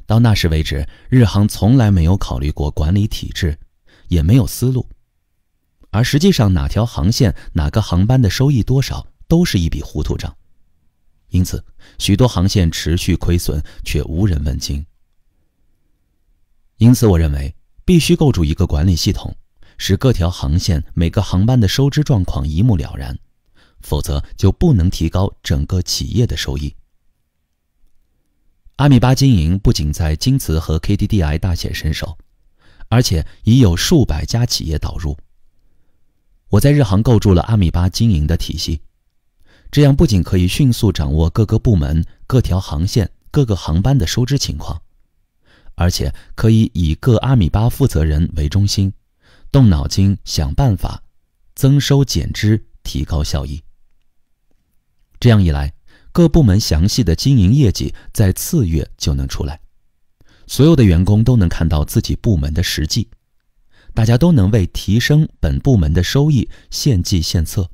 到那时为止，日航从来没有考虑过管理体制，也没有思路。而实际上，哪条航线、哪个航班的收益多少，都是一笔糊涂账。因此，许多航线持续亏损却无人问津。因此，我认为必须构筑一个管理系统。使各条航线、每个航班的收支状况一目了然，否则就不能提高整个企业的收益。阿米巴经营不仅在京瓷和 KDDI 大显身手，而且已有数百家企业导入。我在日航构筑了阿米巴经营的体系，这样不仅可以迅速掌握各个部门、各条航线、各个航班的收支情况，而且可以以各阿米巴负责人为中心。动脑筋想办法，增收减支，提高效益。这样一来，各部门详细的经营业绩在次月就能出来，所有的员工都能看到自己部门的实际，大家都能为提升本部门的收益献计献策。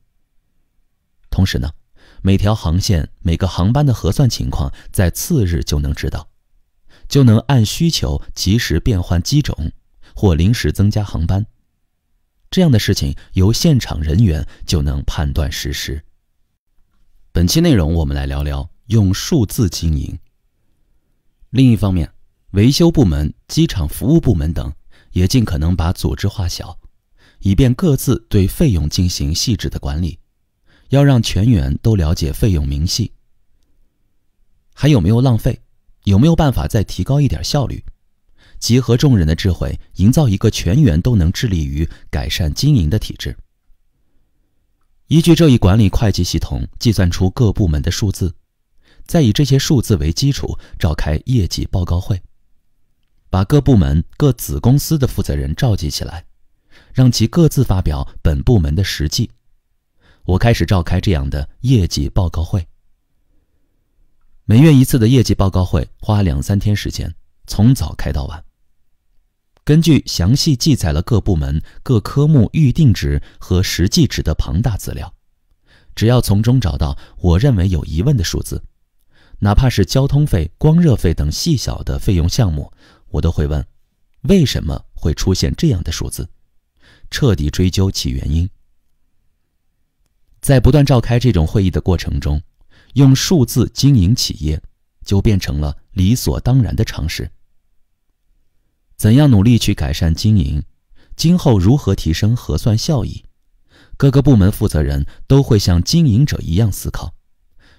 同时呢，每条航线每个航班的核算情况在次日就能知道，就能按需求及时变换机种或临时增加航班。这样的事情由现场人员就能判断实施。本期内容我们来聊聊用数字经营。另一方面，维修部门、机场服务部门等也尽可能把组织化小，以便各自对费用进行细致的管理，要让全员都了解费用明细，还有没有浪费？有没有办法再提高一点效率？集合众人的智慧，营造一个全员都能致力于改善经营的体制。依据这一管理会计系统计算出各部门的数字，再以这些数字为基础召开业绩报告会，把各部门各子公司的负责人召集起来，让其各自发表本部门的实际。我开始召开这样的业绩报告会，每月一次的业绩报告会花两三天时间，从早开到晚。根据详细记载了各部门各科目预定值和实际值的庞大资料，只要从中找到我认为有疑问的数字，哪怕是交通费、光热费等细小的费用项目，我都会问为什么会出现这样的数字，彻底追究其原因。在不断召开这种会议的过程中，用数字经营企业就变成了理所当然的常识。怎样努力去改善经营？今后如何提升核算效益？各个部门负责人都会像经营者一样思考，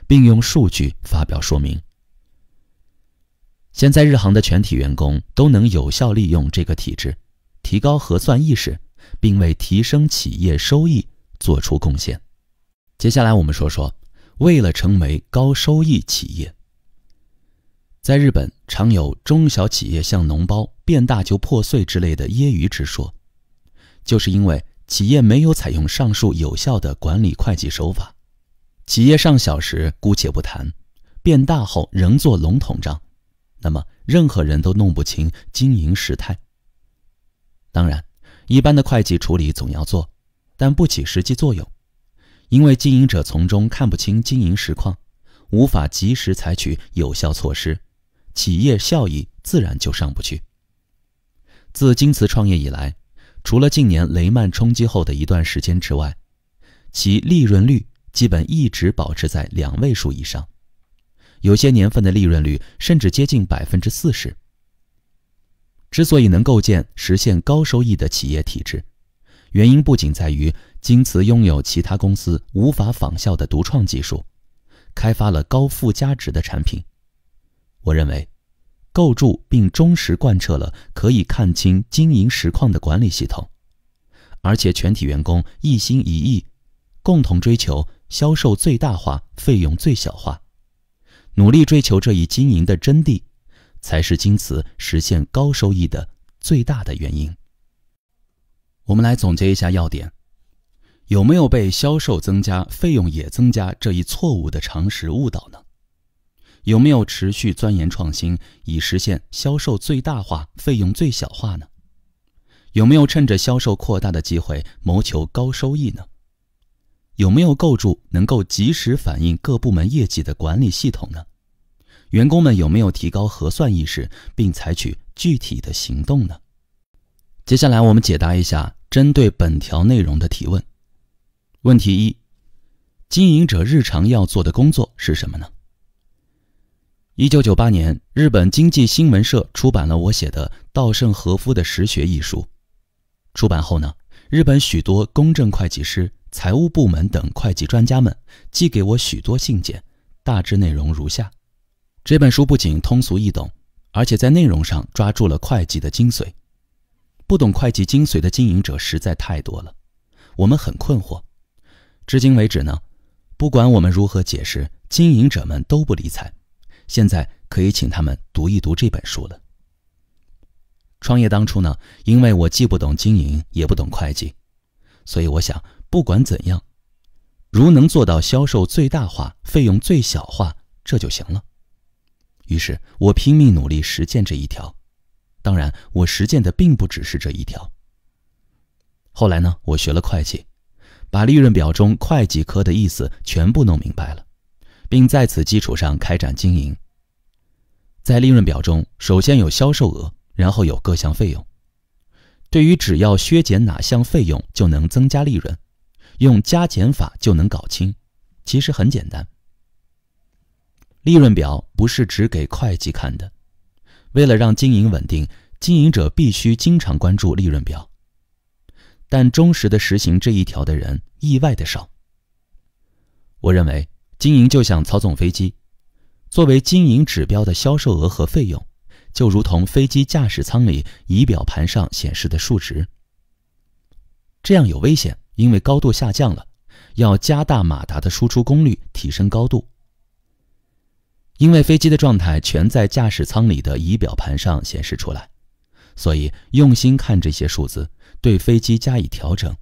并用数据发表说明。现在，日航的全体员工都能有效利用这个体制，提高核算意识，并为提升企业收益做出贡献。接下来，我们说说，为了成为高收益企业。在日本，常有中小企业像脓包变大就破碎之类的揶揄之说，就是因为企业没有采用上述有效的管理会计手法。企业上小时姑且不谈，变大后仍做笼统账，那么任何人都弄不清经营实态。当然，一般的会计处理总要做，但不起实际作用，因为经营者从中看不清经营实况，无法及时采取有效措施。企业效益自然就上不去。自京瓷创业以来，除了近年雷曼冲击后的一段时间之外，其利润率基本一直保持在两位数以上，有些年份的利润率甚至接近百分之四十。之所以能构建实现高收益的企业体制，原因不仅在于京瓷拥有其他公司无法仿效的独创技术，开发了高附加值的产品。我认为，构筑并忠实贯彻了可以看清经营实况的管理系统，而且全体员工一心一意，共同追求销售最大化、费用最小化，努力追求这一经营的真谛，才是京瓷实现高收益的最大的原因。我们来总结一下要点：有没有被“销售增加，费用也增加”这一错误的常识误导呢？有没有持续钻研创新，以实现销售最大化、费用最小化呢？有没有趁着销售扩大的机会谋求高收益呢？有没有构筑能够及时反映各部门业绩的管理系统呢？员工们有没有提高核算意识，并采取具体的行动呢？接下来我们解答一下针对本条内容的提问。问题一：经营者日常要做的工作是什么呢？一九九八年，日本经济新闻社出版了我写的《稻盛和夫的实学》一书。出版后呢，日本许多公证会计师、财务部门等会计专家们寄给我许多信件，大致内容如下：这本书不仅通俗易懂，而且在内容上抓住了会计的精髓。不懂会计精髓的经营者实在太多了，我们很困惑。至今为止呢，不管我们如何解释，经营者们都不理睬。现在可以请他们读一读这本书了。创业当初呢，因为我既不懂经营也不懂会计，所以我想不管怎样，如能做到销售最大化、费用最小化，这就行了。于是，我拼命努力实践这一条。当然，我实践的并不只是这一条。后来呢，我学了会计，把利润表中会计科的意思全部弄明白了。并在此基础上开展经营。在利润表中，首先有销售额，然后有各项费用。对于只要削减哪项费用就能增加利润，用加减法就能搞清。其实很简单。利润表不是只给会计看的，为了让经营稳定，经营者必须经常关注利润表。但忠实的实行这一条的人，意外的少。我认为。经营就想操纵飞机，作为经营指标的销售额和费用，就如同飞机驾驶舱里仪表盘上显示的数值。这样有危险，因为高度下降了，要加大马达的输出功率，提升高度。因为飞机的状态全在驾驶舱里的仪表盘上显示出来，所以用心看这些数字，对飞机加以调整，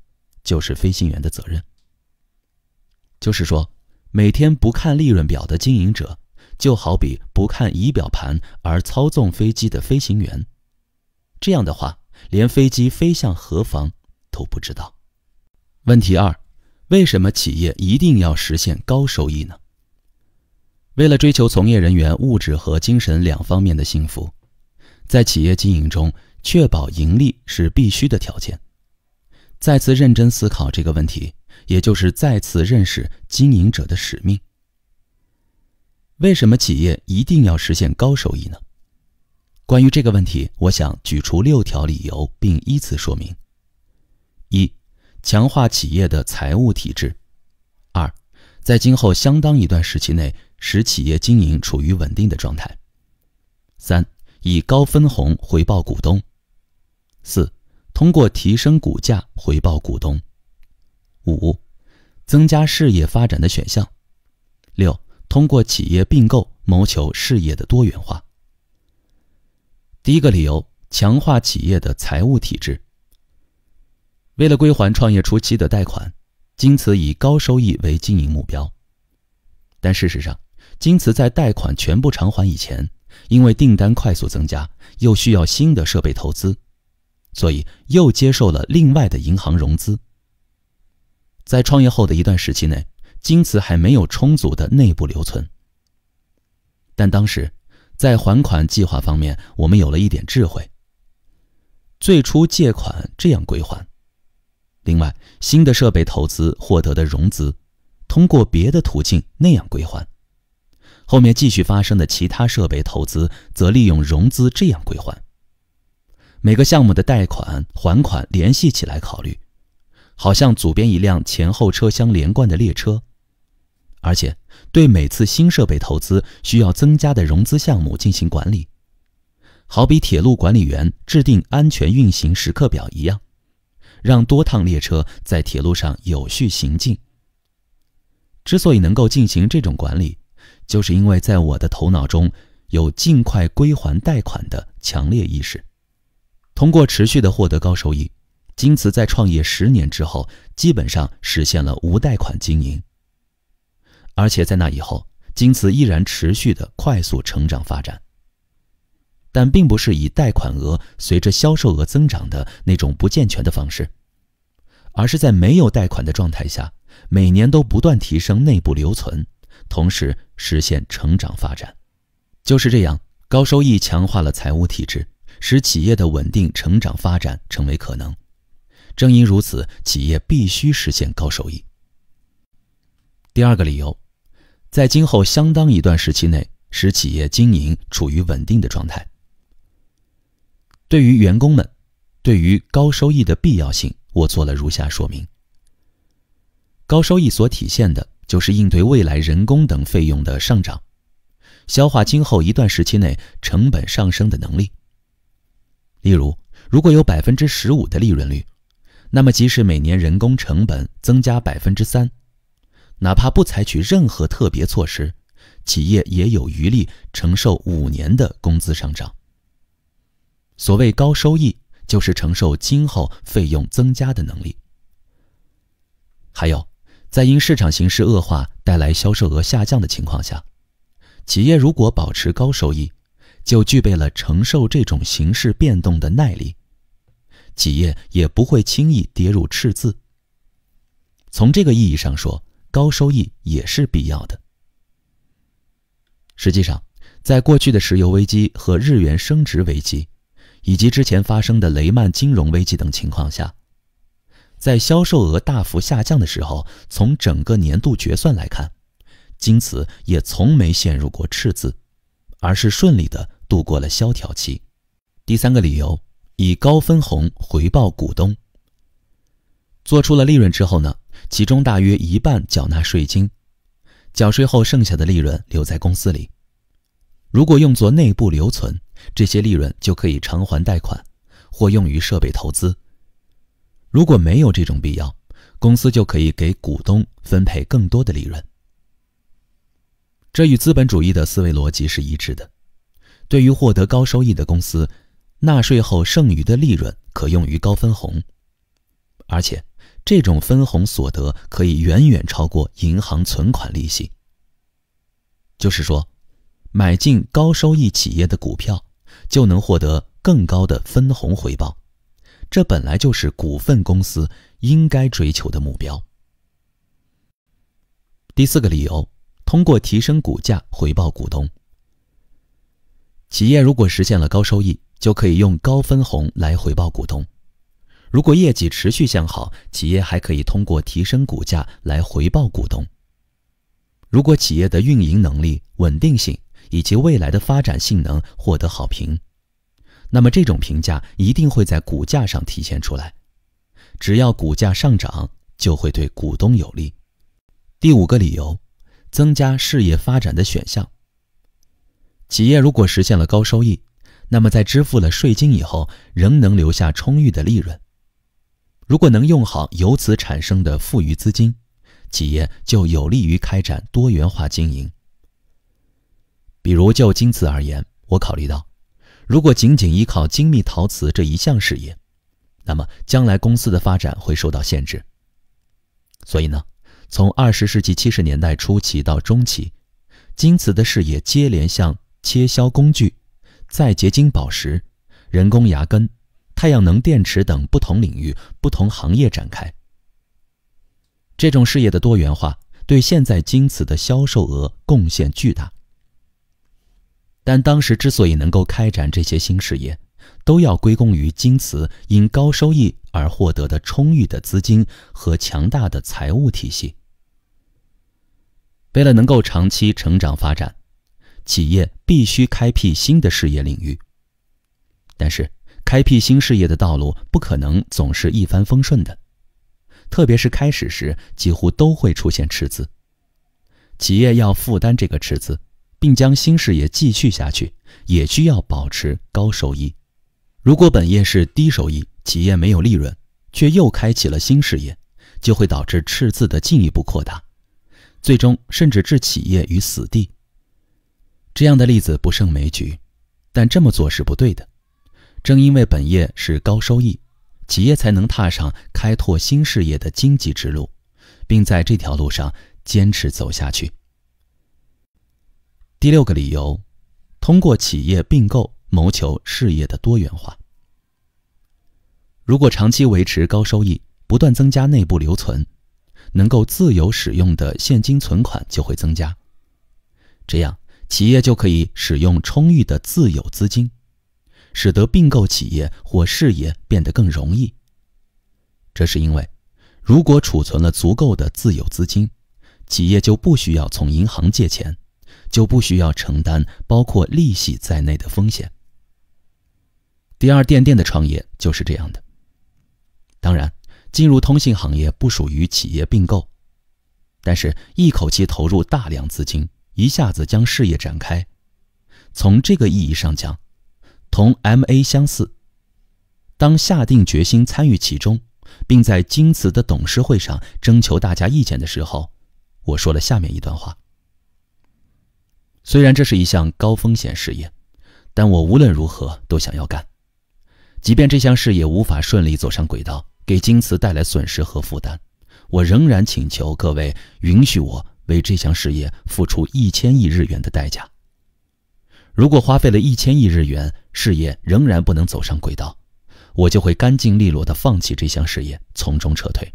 就是飞行员的责任。就是说。每天不看利润表的经营者，就好比不看仪表盘而操纵飞机的飞行员。这样的话，连飞机飞向何方都不知道。问题二：为什么企业一定要实现高收益呢？为了追求从业人员物质和精神两方面的幸福，在企业经营中，确保盈利是必须的条件。再次认真思考这个问题。也就是再次认识经营者的使命。为什么企业一定要实现高收益呢？关于这个问题，我想举出六条理由，并依次说明：一、强化企业的财务体制；二、在今后相当一段时期内使企业经营处于稳定的状态；三、以高分红回报股东；四、通过提升股价回报股东。五、增加事业发展的选项；六、通过企业并购谋求事业的多元化。第一个理由：强化企业的财务体制。为了归还创业初期的贷款，京瓷以高收益为经营目标。但事实上，京瓷在贷款全部偿还以前，因为订单快速增加，又需要新的设备投资，所以又接受了另外的银行融资。在创业后的一段时期内，京瓷还没有充足的内部留存。但当时，在还款计划方面，我们有了一点智慧。最初借款这样归还，另外新的设备投资获得的融资，通过别的途径那样归还，后面继续发生的其他设备投资则利用融资这样归还。每个项目的贷款还款联系起来考虑。好像组编一辆前后车厢连贯的列车，而且对每次新设备投资需要增加的融资项目进行管理，好比铁路管理员制定安全运行时刻表一样，让多趟列车在铁路上有序行进。之所以能够进行这种管理，就是因为在我的头脑中有尽快归还贷款的强烈意识，通过持续的获得高收益。京瓷在创业十年之后，基本上实现了无贷款经营，而且在那以后，京瓷依然持续的快速成长发展。但并不是以贷款额随着销售额增长的那种不健全的方式，而是在没有贷款的状态下，每年都不断提升内部留存，同时实现成长发展。就是这样，高收益强化了财务体制，使企业的稳定成长发展成为可能。正因如此，企业必须实现高收益。第二个理由，在今后相当一段时期内，使企业经营处于稳定的状态。对于员工们，对于高收益的必要性，我做了如下说明：高收益所体现的就是应对未来人工等费用的上涨，消化今后一段时期内成本上升的能力。例如，如果有百分之十五的利润率。那么，即使每年人工成本增加百分之三，哪怕不采取任何特别措施，企业也有余力承受五年的工资上涨。所谓高收益，就是承受今后费用增加的能力。还有，在因市场形势恶化带来销售额下降的情况下，企业如果保持高收益，就具备了承受这种形势变动的耐力。企业也不会轻易跌入赤字。从这个意义上说，高收益也是必要的。实际上，在过去的石油危机和日元升值危机，以及之前发生的雷曼金融危机等情况下，在销售额大幅下降的时候，从整个年度决算来看，京瓷也从没陷入过赤字，而是顺利的度过了萧条期。第三个理由。以高分红回报股东。做出了利润之后呢，其中大约一半缴纳税金，缴税后剩下的利润留在公司里。如果用作内部留存，这些利润就可以偿还贷款，或用于设备投资。如果没有这种必要，公司就可以给股东分配更多的利润。这与资本主义的思维逻辑是一致的。对于获得高收益的公司。纳税后剩余的利润可用于高分红，而且这种分红所得可以远远超过银行存款利息。就是说，买进高收益企业的股票，就能获得更高的分红回报。这本来就是股份公司应该追求的目标。第四个理由：通过提升股价回报股东。企业如果实现了高收益。就可以用高分红来回报股东。如果业绩持续向好，企业还可以通过提升股价来回报股东。如果企业的运营能力、稳定性以及未来的发展性能获得好评，那么这种评价一定会在股价上体现出来。只要股价上涨，就会对股东有利。第五个理由，增加事业发展的选项。企业如果实现了高收益。那么，在支付了税金以后，仍能留下充裕的利润。如果能用好由此产生的富余资金，企业就有利于开展多元化经营。比如就京瓷而言，我考虑到，如果仅仅依靠精密陶瓷这一项事业，那么将来公司的发展会受到限制。所以呢，从二十世纪七十年代初期到中期，京瓷的事业接连向切削工具。在结晶宝石、人工牙根、太阳能电池等不同领域、不同行业展开。这种事业的多元化对现在京瓷的销售额贡献巨大。但当时之所以能够开展这些新事业，都要归功于京瓷因高收益而获得的充裕的资金和强大的财务体系。为了能够长期成长发展。企业必须开辟新的事业领域，但是开辟新事业的道路不可能总是一帆风顺的，特别是开始时几乎都会出现赤字。企业要负担这个赤字，并将新事业继续下去，也需要保持高收益。如果本业是低收益，企业没有利润，却又开启了新事业，就会导致赤字的进一步扩大，最终甚至置企业于死地。这样的例子不胜枚举，但这么做是不对的。正因为本业是高收益，企业才能踏上开拓新事业的荆棘之路，并在这条路上坚持走下去。第六个理由，通过企业并购谋求事业的多元化。如果长期维持高收益，不断增加内部留存，能够自由使用的现金存款就会增加，这样。企业就可以使用充裕的自有资金，使得并购企业或事业变得更容易。这是因为，如果储存了足够的自有资金，企业就不需要从银行借钱，就不需要承担包括利息在内的风险。第二，电电的创业就是这样的。当然，进入通信行业不属于企业并购，但是一口气投入大量资金。一下子将事业展开，从这个意义上讲，同 M A 相似。当下定决心参与其中，并在京瓷的董事会上征求大家意见的时候，我说了下面一段话：虽然这是一项高风险事业，但我无论如何都想要干，即便这项事业无法顺利走上轨道，给京瓷带来损失和负担，我仍然请求各位允许我。为这项事业付出一千亿日元的代价。如果花费了一千亿日元，事业仍然不能走上轨道，我就会干净利落地放弃这项事业，从中撤退。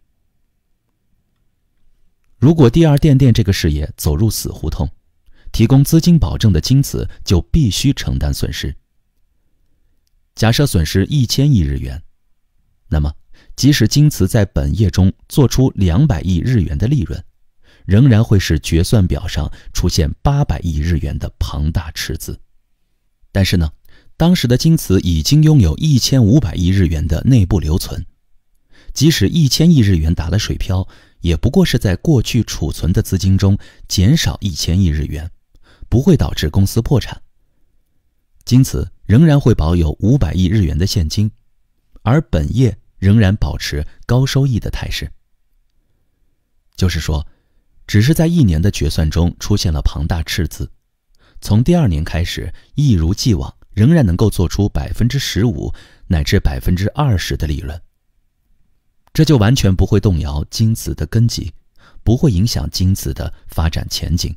如果第二电电这个事业走入死胡同，提供资金保证的京瓷就必须承担损失。假设损失一千亿日元，那么即使京瓷在本业中做出两百亿日元的利润。仍然会是决算表上出现八百亿日元的庞大赤字，但是呢，当时的京瓷已经拥有一千五百亿日元的内部留存，即使一千亿日元打了水漂，也不过是在过去储存的资金中减少一千亿日元，不会导致公司破产。京瓷仍然会保有五百亿日元的现金，而本业仍然保持高收益的态势，就是说。只是在一年的决算中出现了庞大赤字，从第二年开始，一如既往，仍然能够做出百分之十五乃至百分之二十的利润。这就完全不会动摇京瓷的根基，不会影响京瓷的发展前景。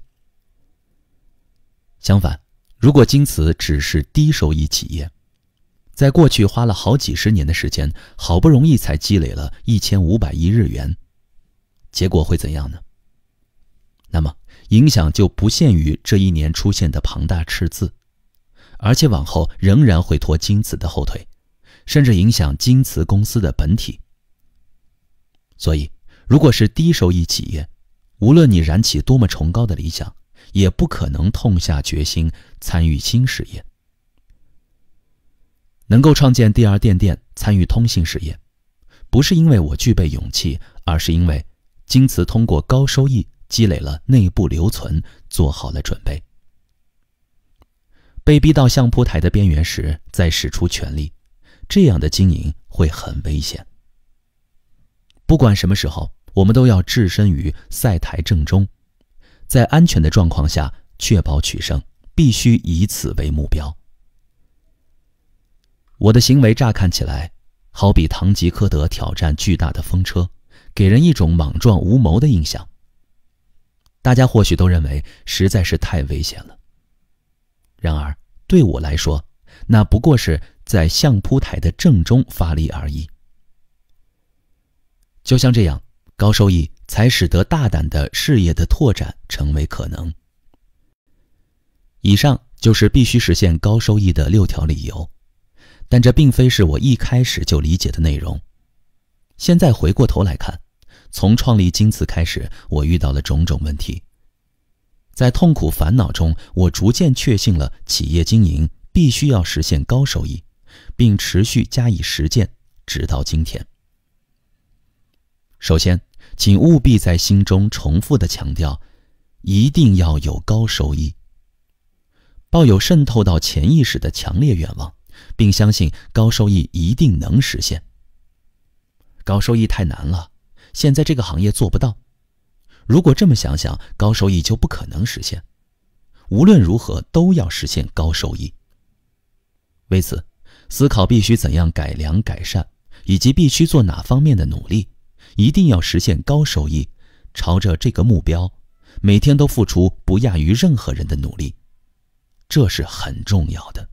相反，如果京瓷只是低收益企业，在过去花了好几十年的时间，好不容易才积累了一千五百亿日元，结果会怎样呢？那么影响就不限于这一年出现的庞大赤字，而且往后仍然会拖京瓷的后腿，甚至影响京瓷公司的本体。所以，如果是低收益企业，无论你燃起多么崇高的理想，也不可能痛下决心参与新事业。能够创建第二店店参与通信事业，不是因为我具备勇气，而是因为京瓷通过高收益。积累了内部留存，做好了准备。被逼到相扑台的边缘时，再使出全力，这样的经营会很危险。不管什么时候，我们都要置身于赛台正中，在安全的状况下确保取胜，必须以此为目标。我的行为乍看起来，好比堂吉诃德挑战巨大的风车，给人一种莽撞无谋的印象。大家或许都认为实在是太危险了。然而对我来说，那不过是在相扑台的正中发力而已。就像这样，高收益才使得大胆的事业的拓展成为可能。以上就是必须实现高收益的六条理由，但这并非是我一开始就理解的内容。现在回过头来看。从创立京瓷开始，我遇到了种种问题，在痛苦烦恼中，我逐渐确信了企业经营必须要实现高收益，并持续加以实践，直到今天。首先，请务必在心中重复的强调，一定要有高收益。抱有渗透到潜意识的强烈愿望，并相信高收益一定能实现。高收益太难了。现在这个行业做不到，如果这么想想，高收益就不可能实现。无论如何都要实现高收益。为此，思考必须怎样改良改善，以及必须做哪方面的努力，一定要实现高收益。朝着这个目标，每天都付出不亚于任何人的努力，这是很重要的。